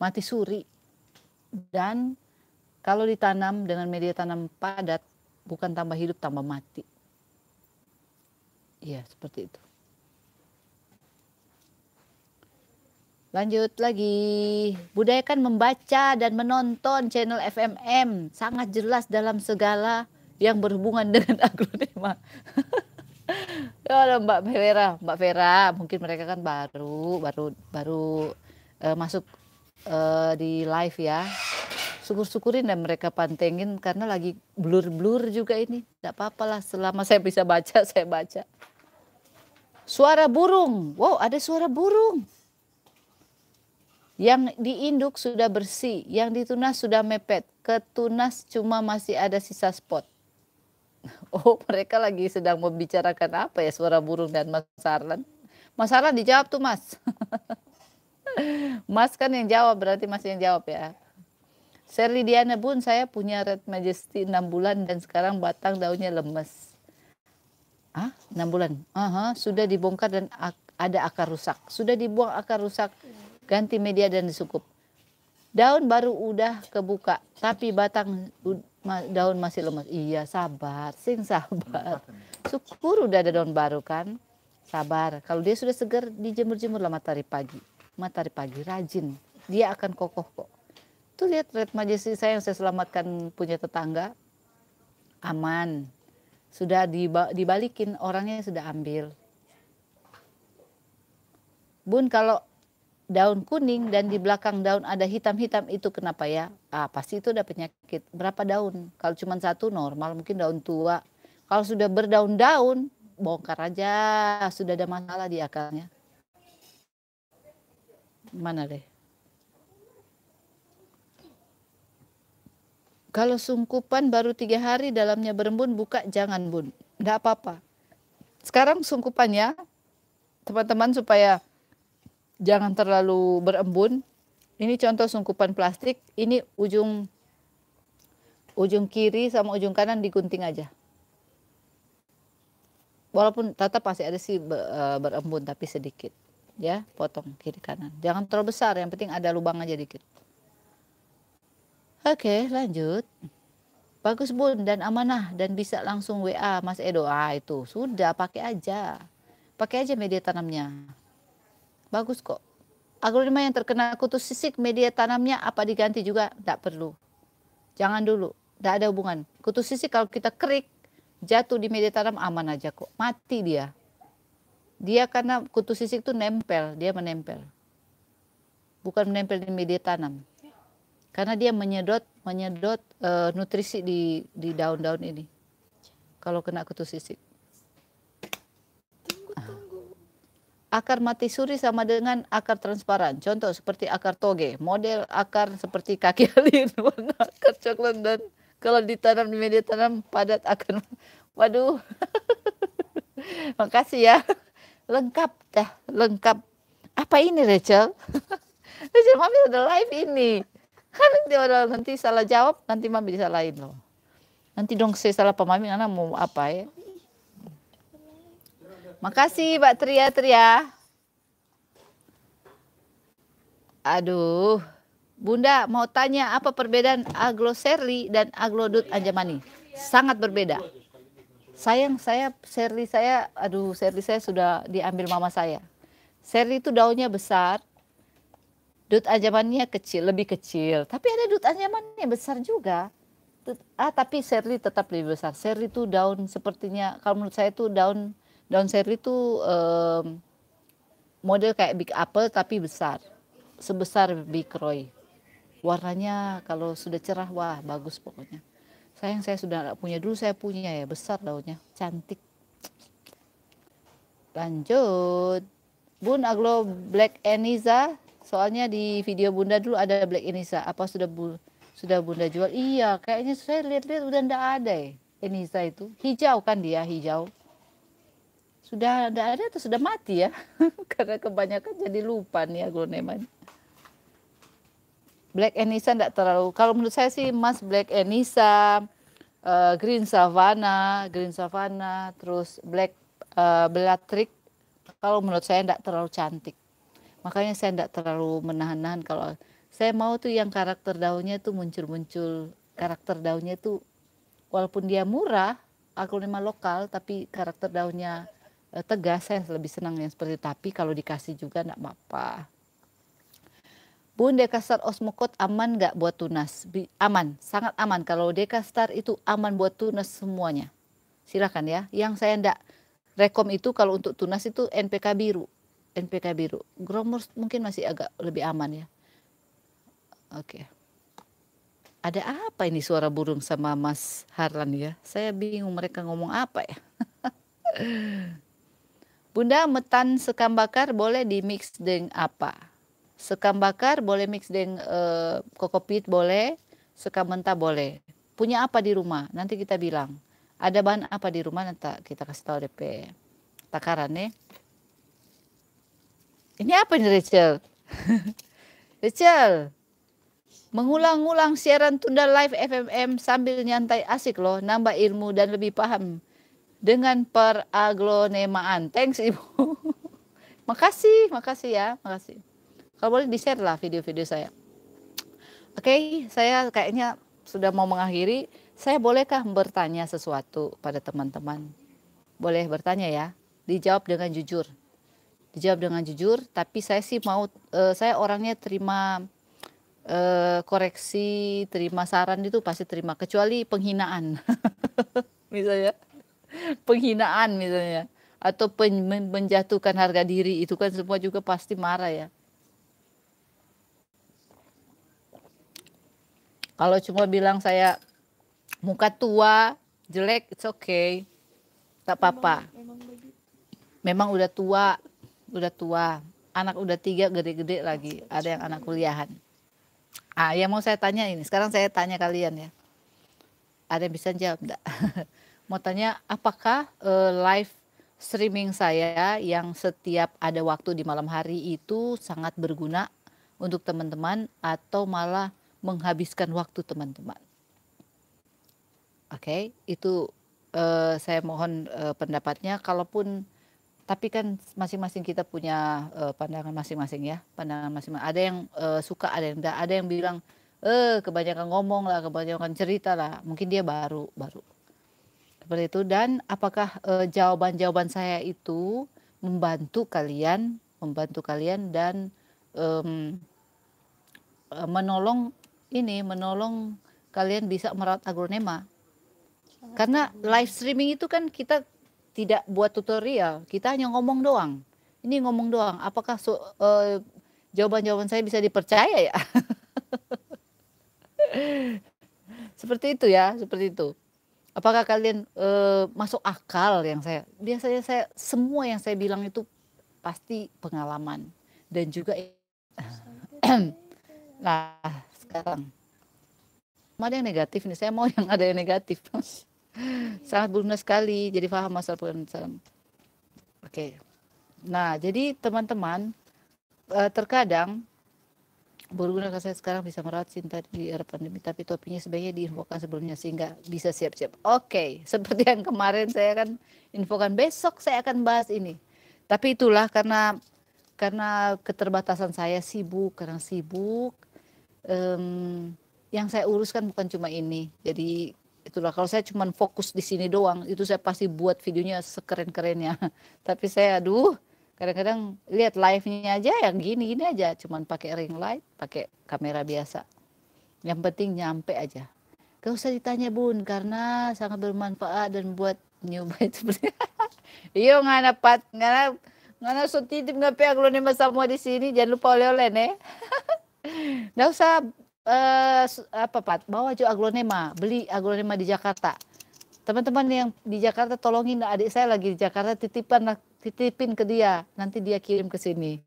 mati suri. Dan kalau ditanam dengan media tanam padat, bukan tambah hidup tambah mati. Iya, seperti itu. Lanjut lagi, budayakan membaca dan menonton channel FMM sangat jelas dalam segala yang berhubungan [LAUGHS] dengan agronema. Kalau [LAUGHS] ya Mbak Vera, Mbak Vera, mungkin mereka kan baru baru baru uh, masuk uh, di live ya. Syukur-syukurin dan mereka pantengin karena lagi blur-blur juga ini. Tidak apa-apalah selama saya bisa baca, [LAUGHS] saya baca. Suara burung. Wow, ada suara burung. Yang diinduk sudah bersih, yang ditunas sudah mepet, ketunas cuma masih ada sisa spot. [LAUGHS] Oh, mereka lagi sedang membicarakan apa ya suara burung dan Mas Arlan? Mas Arlan dijawab tuh, Mas. [LAUGHS] mas kan yang jawab, berarti Mas yang jawab ya. Seri Diana pun saya punya Red Majesty 6 bulan dan sekarang batang daunnya lemes ah enam bulan Aha, sudah dibongkar dan ada akar rusak sudah dibuang akar rusak ganti media dan disukup daun baru udah kebuka tapi batang daun masih lemas iya sabar sing sabar syukur udah ada daun baru kan sabar kalau dia sudah segar dijemur-jemur lama matahari pagi matahari pagi rajin dia akan kokoh kok tuh lihat red majesty saya yang saya selamatkan punya tetangga aman sudah dibalikin orangnya sudah ambil. Bun kalau daun kuning dan di belakang daun ada hitam-hitam itu kenapa ya? Ah pasti itu udah penyakit. Berapa daun? Kalau cuma satu normal mungkin daun tua. Kalau sudah berdaun-daun bongkar aja sudah ada masalah di akarnya. Mana deh? Kalau sungkupan baru tiga hari dalamnya berembun, buka jangan bun. Tidak apa-apa. Sekarang sungkupannya, teman-teman supaya jangan terlalu berembun. Ini contoh sungkupan plastik. Ini ujung ujung kiri sama ujung kanan digunting aja. Walaupun tetap pasti ada sih e, berembun tapi sedikit. Ya, potong kiri kanan. Jangan terlalu besar, yang penting ada lubang aja dikit. Oke, lanjut. Bagus Bun dan amanah dan bisa langsung WA Mas Edo. Ah, itu sudah pakai aja. Pakai aja media tanamnya. Bagus kok. Aglonema yang terkena kutu sisik media tanamnya apa diganti juga? Tidak perlu. Jangan dulu. Tidak ada hubungan. Kutu sisik kalau kita kerik, jatuh di media tanam aman aja kok. Mati dia. Dia karena kutu sisik itu nempel, dia menempel. Bukan menempel di media tanam karena dia menyedot menyedot uh, nutrisi di di daun-daun ini. Kalau kena kutu sisik. Ah. Akar mati suri sama dengan akar transparan. Contoh seperti akar toge, model akar seperti kaki [LAUGHS] alin warna akar coklat dan kalau ditanam di media tanam padat akan [LAUGHS] waduh. [LAUGHS] Makasih ya. Lengkap dah, lengkap. Apa ini Rachel? Rachel Mami ada live ini. Kan dia nanti salah jawab, nanti mami disalahin loh. Nanti dong saya salah pemahami, anak mau apa ya. Makasih pak Tria Tria. Aduh, Bunda mau tanya apa perbedaan agloserli dan aglodut anjamani? Sangat berbeda. Sayang saya serli saya, aduh serli saya sudah diambil mama saya. Serli itu daunnya besar, Dut Anjamannya kecil, lebih kecil. Tapi ada dut yang besar juga. Ah, tapi Sherly tetap lebih besar. Sherly itu daun sepertinya kalau menurut saya itu daun daun Sherly itu um, model kayak Big Apple tapi besar. Sebesar Big Roy. Warnanya kalau sudah cerah wah bagus pokoknya. Sayang saya sudah tidak punya dulu saya punya ya besar daunnya cantik. Lanjut. Bun Aglo Black Eniza Soalnya di video Bunda dulu ada Black Enisa. Apa sudah bu sudah Bunda jual? Iya, kayaknya saya lihat-lihat udah ndak ada ya. Enisa itu hijau kan dia hijau. Sudah ndak ada atau sudah mati ya? [LAUGHS] Karena kebanyakan jadi lupa nih aglonema. Black Enisa ndak terlalu. Kalau menurut saya sih Mas Black Enisa, uh, eh, Green Savana, Green Savana, terus Black uh, Kalau menurut saya tidak terlalu cantik Makanya saya tidak terlalu menahan-nahan kalau saya mau tuh yang karakter daunnya tuh muncul-muncul. Karakter daunnya tuh walaupun dia murah, aglonema lokal, tapi karakter daunnya eh, tegas, saya lebih senang yang seperti itu. tapi kalau dikasih juga tidak apa-apa. Bun Dekastar Osmokot aman nggak buat tunas? Aman, sangat aman. Kalau Dekastar itu aman buat tunas semuanya. Silakan ya. Yang saya ndak rekom itu kalau untuk tunas itu NPK biru. NPK biru. Gromor mungkin masih agak lebih aman ya. Oke. Ada apa ini suara burung sama Mas Harlan ya? Saya bingung mereka ngomong apa ya. [LAUGHS] Bunda metan sekam bakar boleh di mix dengan apa? Sekam bakar boleh mix dengan uh, kokopit boleh, sekam mentah boleh. Punya apa di rumah? Nanti kita bilang. Ada bahan apa di rumah nanti kita kasih tahu DP takaran nih. Ya. Ini apa nih Rachel? [LAUGHS] Rachel, mengulang-ulang siaran tunda live FMM sambil nyantai asik loh, nambah ilmu dan lebih paham dengan peraglonemaan. Thanks Ibu. [LAUGHS] makasih, makasih ya, makasih. Kalau boleh di-share lah video-video saya. Oke, okay, saya kayaknya sudah mau mengakhiri. Saya bolehkah bertanya sesuatu pada teman-teman? Boleh bertanya ya, dijawab dengan jujur dijawab dengan jujur tapi saya sih mau uh, saya orangnya terima uh, koreksi terima saran itu pasti terima kecuali penghinaan [LAUGHS] misalnya penghinaan misalnya atau pen, menjatuhkan harga diri itu kan semua juga pasti marah ya kalau cuma bilang saya muka tua jelek it's okay tak apa-apa memang, memang udah tua udah tua, anak udah tiga gede-gede lagi, ada yang anak kuliahan. Ah, yang mau saya tanya ini, sekarang saya tanya kalian ya. Ada yang bisa jawab enggak? [LAUGHS] mau tanya apakah uh, live streaming saya yang setiap ada waktu di malam hari itu sangat berguna untuk teman-teman atau malah menghabiskan waktu teman-teman? Oke, okay, itu uh, saya mohon uh, pendapatnya. Kalaupun tapi kan masing-masing kita punya uh, pandangan masing-masing ya pandangan masing-masing ada yang uh, suka ada yang enggak ada yang bilang eh kebanyakan ngomong lah kebanyakan cerita lah mungkin dia baru baru seperti itu dan apakah uh, jawaban-jawaban saya itu membantu kalian membantu kalian dan um, menolong ini menolong kalian bisa merawat agronema karena live streaming itu kan kita tidak buat tutorial, kita hanya ngomong doang. Ini ngomong doang. Apakah so, uh, jawaban-jawaban saya bisa dipercaya ya? [LAUGHS] seperti itu ya, seperti itu. Apakah kalian uh, masuk akal yang saya? Biasanya saya semua yang saya bilang itu pasti pengalaman dan juga [CLEARS THROAT] nah sekarang ada yang negatif nih saya mau yang ada yang negatif [LAUGHS] sangat berguna sekali jadi paham masalah pekerjaan oke nah jadi teman-teman eh, terkadang berguna saya sekarang bisa merawat cinta di era pandemi tapi topinya sebaiknya diinfokan sebelumnya sehingga bisa siap-siap oke [LAUGHS] seperti yang kemarin saya akan infokan besok saya akan bahas ini tapi itulah karena karena keterbatasan saya sibuk karena sibuk yang saya uruskan bukan cuma ini jadi itulah kalau saya cuma fokus di sini doang itu saya pasti buat videonya sekeren-kerennya [LAUGHS] tapi saya aduh kadang-kadang lihat live-nya aja yang gini-gini aja cuma pakai ring light pakai kamera biasa yang penting nyampe aja gak usah ditanya bun karena sangat bermanfaat dan buat nyoba itu [LAUGHS] iyo nggak nggak nggak nggak so nggak nggak pake nih semua di sini jangan lupa oleh-oleh nih [LAUGHS] Nggak usah eh, apa Pat? Bawa aja aglonema, beli aglonema di Jakarta. Teman-teman yang di Jakarta tolongin adik saya lagi di Jakarta titipan titipin ke dia, nanti dia kirim ke sini.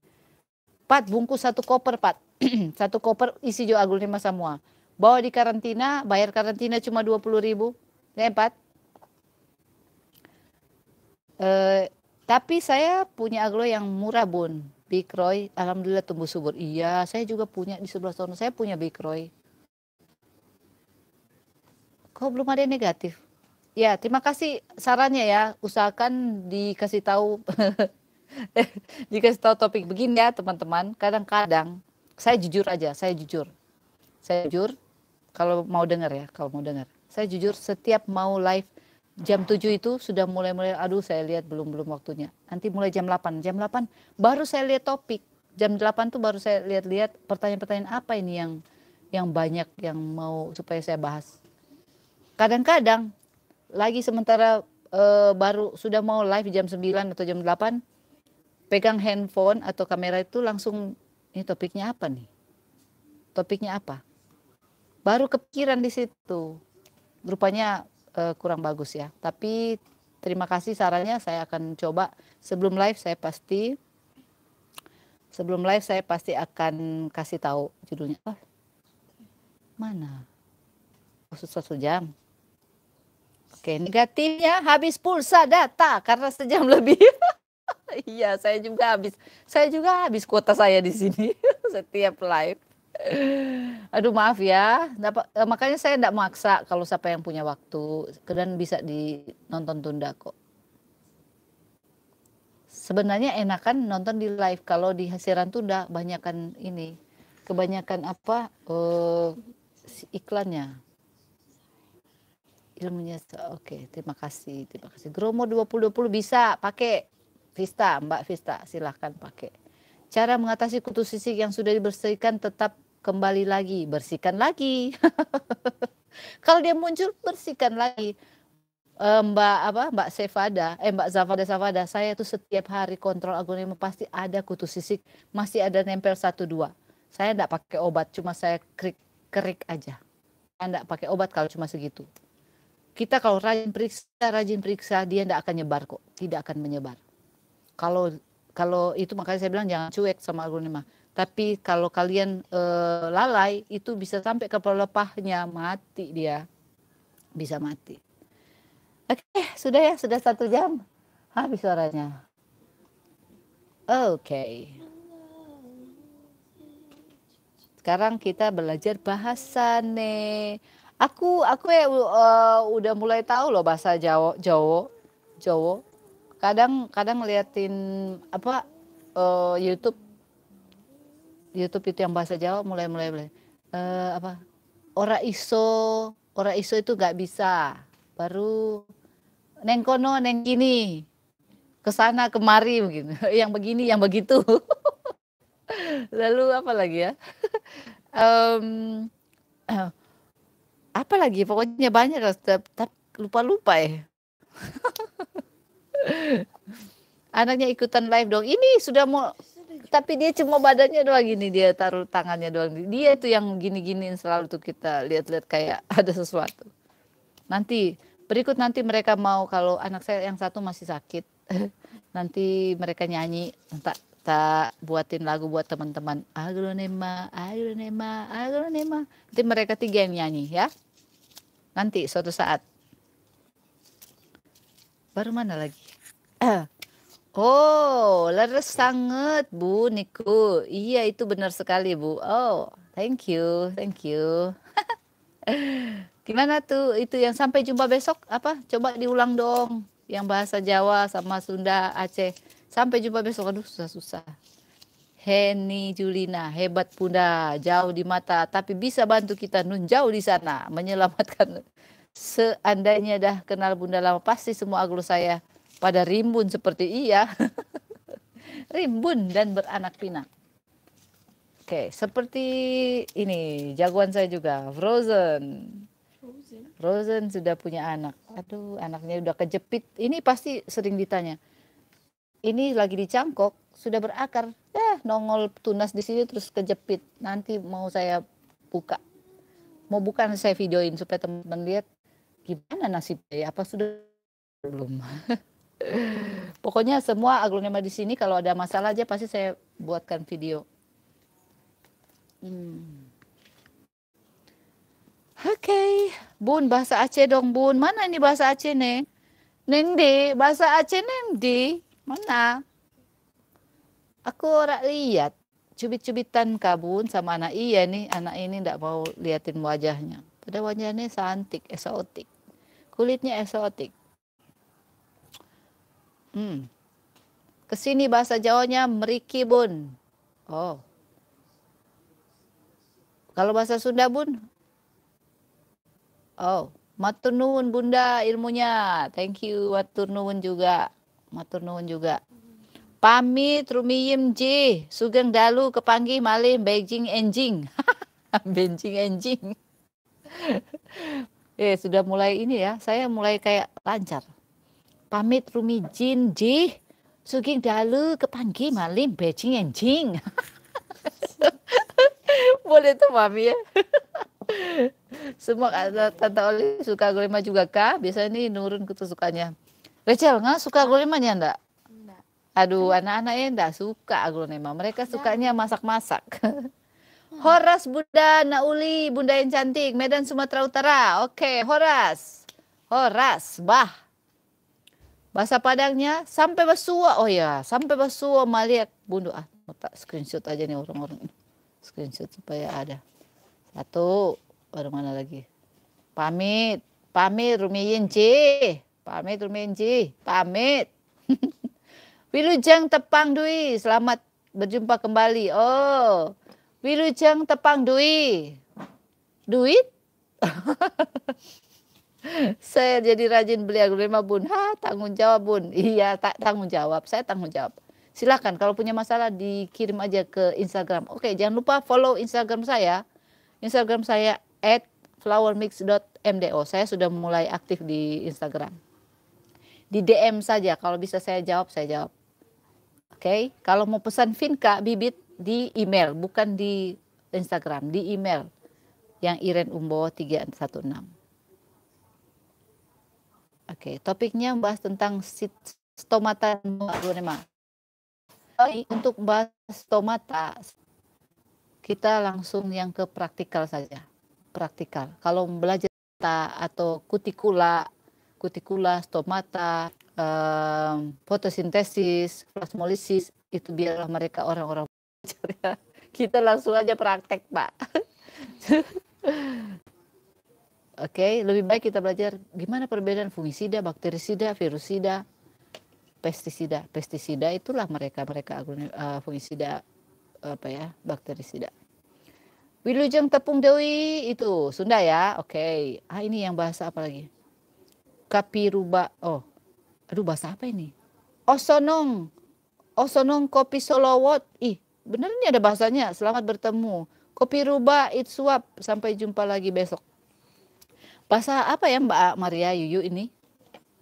Pat bungkus satu koper Pat, [CLEARS THROAT] satu koper isi jo aglonema semua. Bawa di karantina, bayar karantina cuma 20 ribu. Ya, Pat. Eh, tapi saya punya aglo yang murah bun Big Roy, alhamdulillah tumbuh subur. Iya, saya juga punya di sebelah sana. Saya punya Big Roy. Kok belum ada yang negatif? Ya, terima kasih sarannya ya. Usahakan dikasih tahu [LAUGHS] dikasih tahu topik begini ya, teman-teman. Kadang-kadang saya jujur aja, saya jujur. Saya jujur kalau mau dengar ya, kalau mau dengar. Saya jujur setiap mau live jam 7 itu sudah mulai-mulai aduh saya lihat belum-belum waktunya. Nanti mulai jam 8. Jam 8 baru saya lihat topik. Jam 8 tuh baru saya lihat-lihat pertanyaan-pertanyaan apa ini yang yang banyak yang mau supaya saya bahas. Kadang-kadang lagi sementara e, baru sudah mau live jam 9 atau jam 8 pegang handphone atau kamera itu langsung ini topiknya apa nih? Topiknya apa? Baru kepikiran di situ. Rupanya uh, kurang bagus ya. Tapi terima kasih sarannya saya akan coba sebelum live saya pasti sebelum live saya pasti akan kasih tahu judulnya. Oh, mana? Khusus oh, satu jam. Oke, negatifnya habis pulsa data karena sejam lebih. [LAUGHS] iya, saya juga habis. Saya juga habis kuota saya di sini [LAUGHS] setiap live. Aduh maaf ya, eh, makanya saya tidak maksa kalau siapa yang punya waktu kalian bisa ditonton tunda kok. Sebenarnya enakan nonton di live kalau di hasilan tunda banyakkan ini, kebanyakan apa eh, si iklannya. Ilmunya oke, okay, terima kasih, terima kasih. Gromo 2020 bisa pakai Vista, Mbak Vista silahkan pakai. Cara mengatasi kutu sisik yang sudah dibersihkan tetap kembali lagi, bersihkan lagi. [LAUGHS] Kalau dia muncul, bersihkan lagi. Eh, Mbak apa Mbak Sevada, eh Mbak Zavada Savada, saya itu setiap hari kontrol aglonema pasti ada kutu sisik, masih ada nempel satu dua. Saya tidak pakai obat, cuma saya kerik kerik aja. Saya tidak pakai obat kalau cuma segitu. Kita kalau rajin periksa, rajin periksa, dia tidak akan nyebar kok, tidak akan menyebar. Kalau kalau itu makanya saya bilang jangan cuek sama aglonema. Tapi kalau kalian e, lalai itu bisa sampai ke pelepahnya mati dia. Bisa mati. Oke, okay, sudah ya, sudah satu jam. Habis suaranya. Oke. Okay. Sekarang kita belajar bahasa nih. Aku aku ya uh, udah mulai tahu loh bahasa Jawa, Jawa, Jawa. Kadang kadang ngeliatin apa uh, YouTube YouTube itu yang bahasa Jawa mulai mulai mulai uh, apa ora iso ora iso itu nggak bisa baru neng kono neng gini kesana kemari begitu [LAUGHS] yang begini yang begitu [LAUGHS] lalu apa lagi ya um, [LAUGHS] [CLEARS THROAT] apa lagi pokoknya banyak tapi lupa lupa ya anaknya ikutan live dong ini sudah mau tapi dia cuma badannya doang gini dia taruh tangannya doang dia itu yang gini-giniin selalu tuh kita lihat-lihat kayak [LAUGHS] ada sesuatu nanti berikut nanti mereka mau kalau anak saya yang satu masih sakit [LAUGHS] nanti mereka nyanyi tak tak buatin lagu buat teman-teman agronema agronema agronema nanti mereka tiga yang nyanyi ya nanti suatu saat baru mana lagi [CLEARS THROAT] eh, Oh, leres iya. sangat Bu Niko. Iya itu benar sekali Bu. Oh, thank you, thank you. [LAUGHS] Gimana tuh itu yang sampai jumpa besok apa? Coba diulang dong yang bahasa Jawa sama Sunda Aceh. Sampai jumpa besok. Aduh susah-susah. Heni Julina, hebat bunda, jauh di mata, tapi bisa bantu kita nun jauh di sana, menyelamatkan. Seandainya dah kenal bunda lama, pasti semua aglo saya pada rimbun seperti iya, [LAUGHS] rimbun dan beranak pinak. Oke, seperti ini jagoan saya juga, Frozen. Frozen. sudah punya anak. Aduh, anaknya udah kejepit. Ini pasti sering ditanya. Ini lagi dicangkok, sudah berakar. Eh, nongol tunas di sini terus kejepit. Nanti mau saya buka. Mau bukan saya videoin supaya teman-teman lihat gimana nasibnya apa sudah belum. [LAUGHS] Pokoknya semua aglonema di sini kalau ada masalah aja pasti saya buatkan video. Hmm. Oke, okay. Bun bahasa Aceh dong Bun. Mana ini bahasa Aceh Neng? Neng di bahasa Aceh Neng di mana? Aku rak lihat cubit-cubitan kabun sama anak iya nih anak ini ndak mau liatin wajahnya pada wajahnya santik esotik kulitnya esotik Hmm. Kesini bahasa Jawanya bun. Oh. Kalau bahasa Sunda bun? Oh. Matur bunda ilmunya. Thank you. Matur juga. Matur juga. Pamit rumiyim ji. Sugeng dalu kepanggi malih Beijing enjing. [LAUGHS] Beijing enjing. [LAUGHS] eh sudah mulai ini ya. Saya mulai kayak lancar pamit jin ji suging dalu kepanggi malim bejing enjing [LAUGHS] boleh tuh mami ya [LAUGHS] semua tante Oli suka golema juga kah biasanya ini nurun sukanya Rachel nggak suka golemanya ndak Aduh, anak-anaknya ndak suka aglonema. Mereka sukanya masak-masak. [LAUGHS] Horas Bunda Nauli, Bunda yang cantik, Medan Sumatera Utara. Oke, Horas. Horas, bah. Bahasa Padangnya sampai basua. Oh ya, sampai basua maliak bundu. Ah, tak screenshot aja nih orang-orang. Screenshot supaya ada. Satu, baru mana lagi? Pamit, pamit rumiyin ci. Pamit rumiyin ci. Pamit. [LAUGHS] Wilujeng Tepang dui selamat berjumpa kembali. Oh, Wilujeng Tepang dui Duit? [LAUGHS] saya jadi rajin beli agama bun ha tanggung jawab bun iya tak tanggung jawab saya tanggung jawab silakan kalau punya masalah dikirim aja ke Instagram oke jangan lupa follow Instagram saya Instagram saya at flowermix.mdo saya sudah mulai aktif di Instagram di DM saja kalau bisa saya jawab saya jawab oke kalau mau pesan Vinka bibit di email bukan di Instagram di email yang Iren Umbowo 316 Oke, okay, topiknya membahas tentang stomata aglonema. Untuk bahas stomata, kita langsung yang ke praktikal saja. Praktikal. Kalau belajar atau kutikula, kutikula, stomata, um, fotosintesis, plasmolisis, itu biarlah mereka orang-orang [LAUGHS] belajar ya. Kita langsung aja praktek, Pak. [LAUGHS] Oke, okay? lebih baik kita belajar gimana perbedaan fungisida, bakterisida, virusida, pestisida. Pestisida itulah mereka-mereka uh, eh, fungisida apa ya, bakterisida. Wilujeng tepung dewi itu Sunda ya. Oke. Okay. Ah ini yang bahasa apa lagi? Kapiruba. Oh. Aduh bahasa apa ini? Osonong. Osonong kopi solowot. Ih, bener ini ada bahasanya. Selamat bertemu. Kopi ruba it suap. Sampai jumpa lagi besok. Bahasa apa ya Mbak Maria Yuyu ini?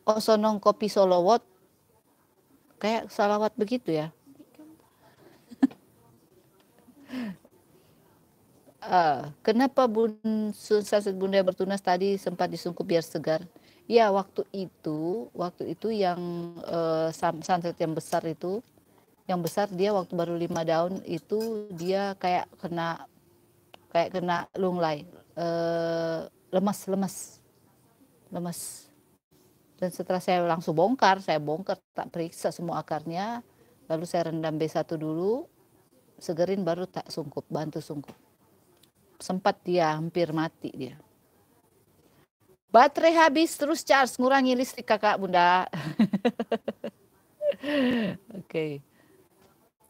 Osonong kopi solowot. Kayak salawat begitu ya. uh, [LAUGHS] kenapa Bun sunset Bunda bertunas tadi sempat disungkup biar segar? Ya waktu itu, waktu itu yang uh, sunset yang besar itu, yang besar dia waktu baru lima daun itu dia kayak kena kayak kena lunglai. Uh, lemas lemas lemas dan setelah saya langsung bongkar saya bongkar tak periksa semua akarnya lalu saya rendam B1 dulu segerin baru tak sungkup bantu sungkup sempat dia hampir mati dia baterai habis terus charge ngurangi listrik kakak bunda [LAUGHS] oke okay.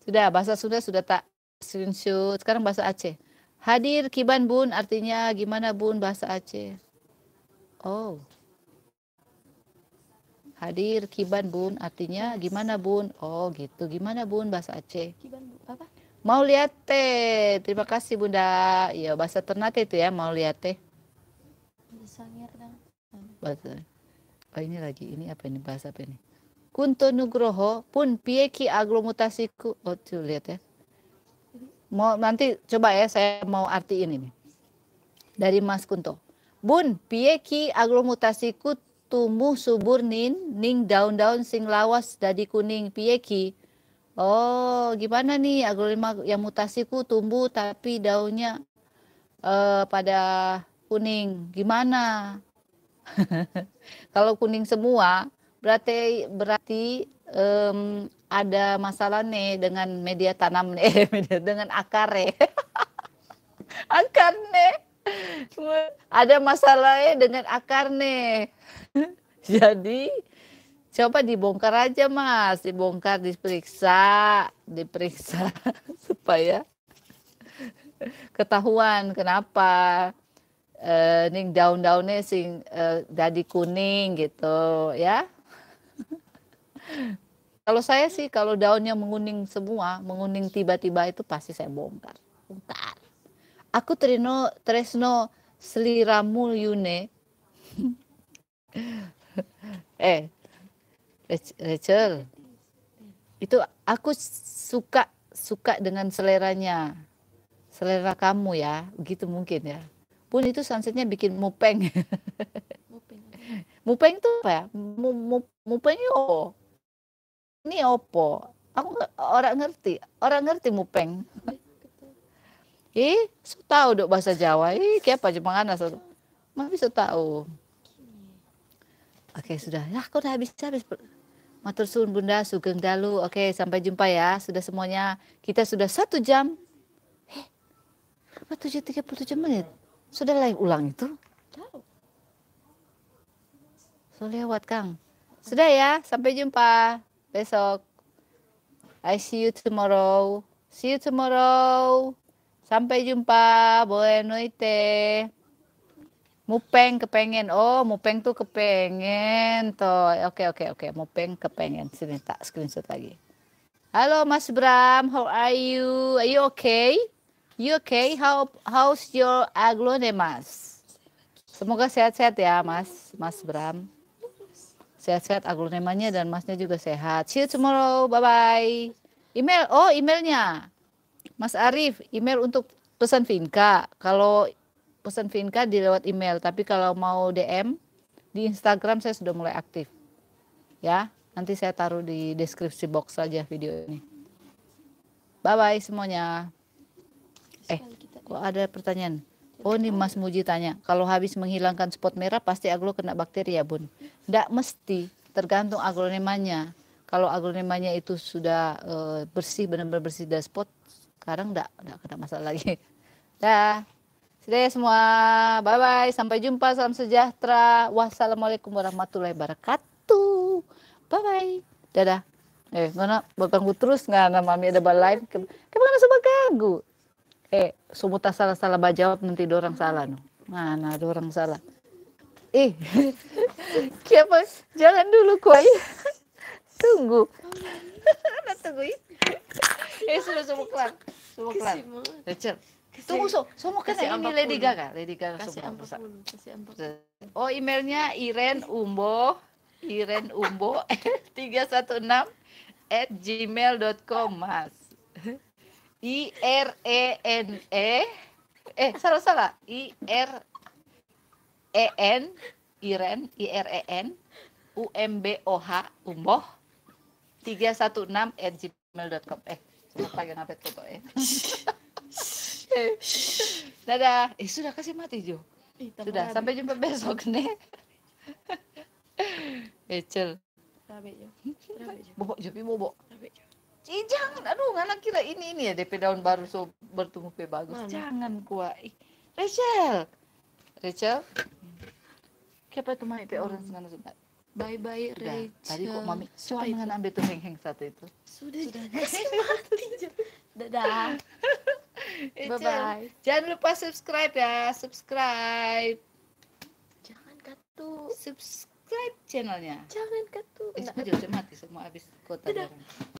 sudah bahasa Sunda sudah tak screenshot sekarang bahasa Aceh Hadir kiban bun artinya gimana bun bahasa Aceh? Oh. Hadir kiban bun artinya gimana bun? Oh gitu. Gimana bun bahasa Aceh? Kiban apa? Mau lihat teh. Terima kasih Bunda. Ya bahasa Ternate itu ya mau lihat teh. Bahasa. Oh ini lagi ini apa ini bahasa apa ini? Kunto Nugroho pun pieki aglomutasiku. Oh tuh lihat ya. Mau nanti coba ya saya mau arti ini. Dari Mas Kunto. Bun, piye ki aglomutasiku tumbuh subur nin, ning daun-daun sing lawas dadi kuning piye ki? Oh, gimana nih aglomerasi yang mutasiku tumbuh tapi daunnya uh, pada kuning. Gimana? [LAUGHS] Kalau kuning semua berarti berarti um, ada masalah nih dengan media tanam nih, eh, [LAUGHS] media, dengan akar nih, [LAUGHS] akar nih. Ada masalahnya dengan akar nih. [LAUGHS] Jadi coba dibongkar aja Mas, dibongkar, diperiksa, diperiksa supaya ketahuan kenapa eh, daun-daunnya sing eh, jadi kuning gitu ya kalau saya sih kalau daunnya menguning semua, menguning tiba-tiba itu pasti saya bongkar. Bongkar. Aku Trino Tresno seliramu Yune. [LAUGHS] eh, Rachel. Itu aku suka suka dengan seleranya. Selera kamu ya, begitu mungkin ya. Pun itu sunsetnya bikin mupeng. [LAUGHS] mupeng. mupeng tuh apa ya? Mupeng yo ini opo aku orang ngerti orang ngerti mupeng [LAUGHS] ih so tahu dok bahasa Jawa ih kayak apa anak kan so mah bisa tahu oke sudah lah kau udah habis habis Matur suun Bunda, sugeng dalu. Oke, sampai jumpa ya. Sudah semuanya. Kita sudah satu jam. Eh, tujuh tiga puluh tujuh menit. Sudah live ulang itu? So lewat Kang. Sudah ya, sampai jumpa besok. I see you tomorrow. See you tomorrow. Sampai jumpa. Buenas noite. Mupeng kepengen. Oh, mupeng tuh kepengen. Toh. Oke, okay, oke, okay, oke. Okay. Mupeng kepengen. Sini tak screenshot lagi. Halo Mas Bram, how are you? Are you okay? You okay? How how's your Mas? Semoga sehat-sehat ya, Mas. Mas Bram. Sehat-sehat aglonemanya dan masnya juga sehat. See you tomorrow. Bye-bye. Email. Oh, emailnya. Mas Arif, email untuk pesan Vinka. Kalau pesan Vinka di email, tapi kalau mau DM di Instagram saya sudah mulai aktif. Ya, nanti saya taruh di deskripsi box saja video ini. Bye bye semuanya. Eh, kok ada pertanyaan? Oh ini Mas Muji tanya, kalau habis menghilangkan spot merah pasti aglo kena bakteri ya bun? Tidak mesti, tergantung aglonemanya. Kalau aglonemanya itu sudah e, bersih, benar-benar bersih dari spot, sekarang tidak kena masalah lagi. [LAUGHS] Dah. Sudah ya semua. Bye bye. Sampai jumpa. Salam sejahtera. Wassalamualaikum warahmatullahi wabarakatuh. Bye bye. Dadah. Eh, mana baganggu terus nggak nama mami ada balain. Kemana kagum? eh sumuta salah-salah bajawab nanti dorang salah no. Mana dorang salah. Eh. [LAUGHS] Siapa? Jangan dulu koi. [LAUGHS] Tunggu. [LAUGHS] Tunggu. Eh, eh sudah semua kelar. Semua kelar. Rachel. Eh, tunggu so, so mau kasih ini Lady Gaga, Lady Gaga semua. Oh emailnya Iren Umbo, Iren Umbo tiga satu enam at gmail.com mas. I R E N E eh salah salah I R E N Iren I R E N U M B O H umboh 316 at gmail.com eh yang ngapet foto eh [LAUGHS] dadah eh sudah kasih mati Jo sudah sampai jumpa besok [LAUGHS] nih [LAUGHS] eh, Ecel. Hmm? Bobok jadi bobok. Cijang, eh, jangan, aduh ngana kira ini ini ya DP daun baru so bertumbuh pe bagus. Mana? Jangan kuai Rachel, Rachel, siapa teman itu orang sana sudah. Bye bye sudah. Rachel. Tadi kok mami suka dengan ambil tuh heng heng satu itu. Sudah, sudah. [LAUGHS] mati. Dadah. [LAUGHS] bye bye. Jangan lupa subscribe ya, subscribe. Jangan katu. Subscribe channelnya. Jangan katu. Itu eh, sudah mati semua habis kota. Dadah. Barang.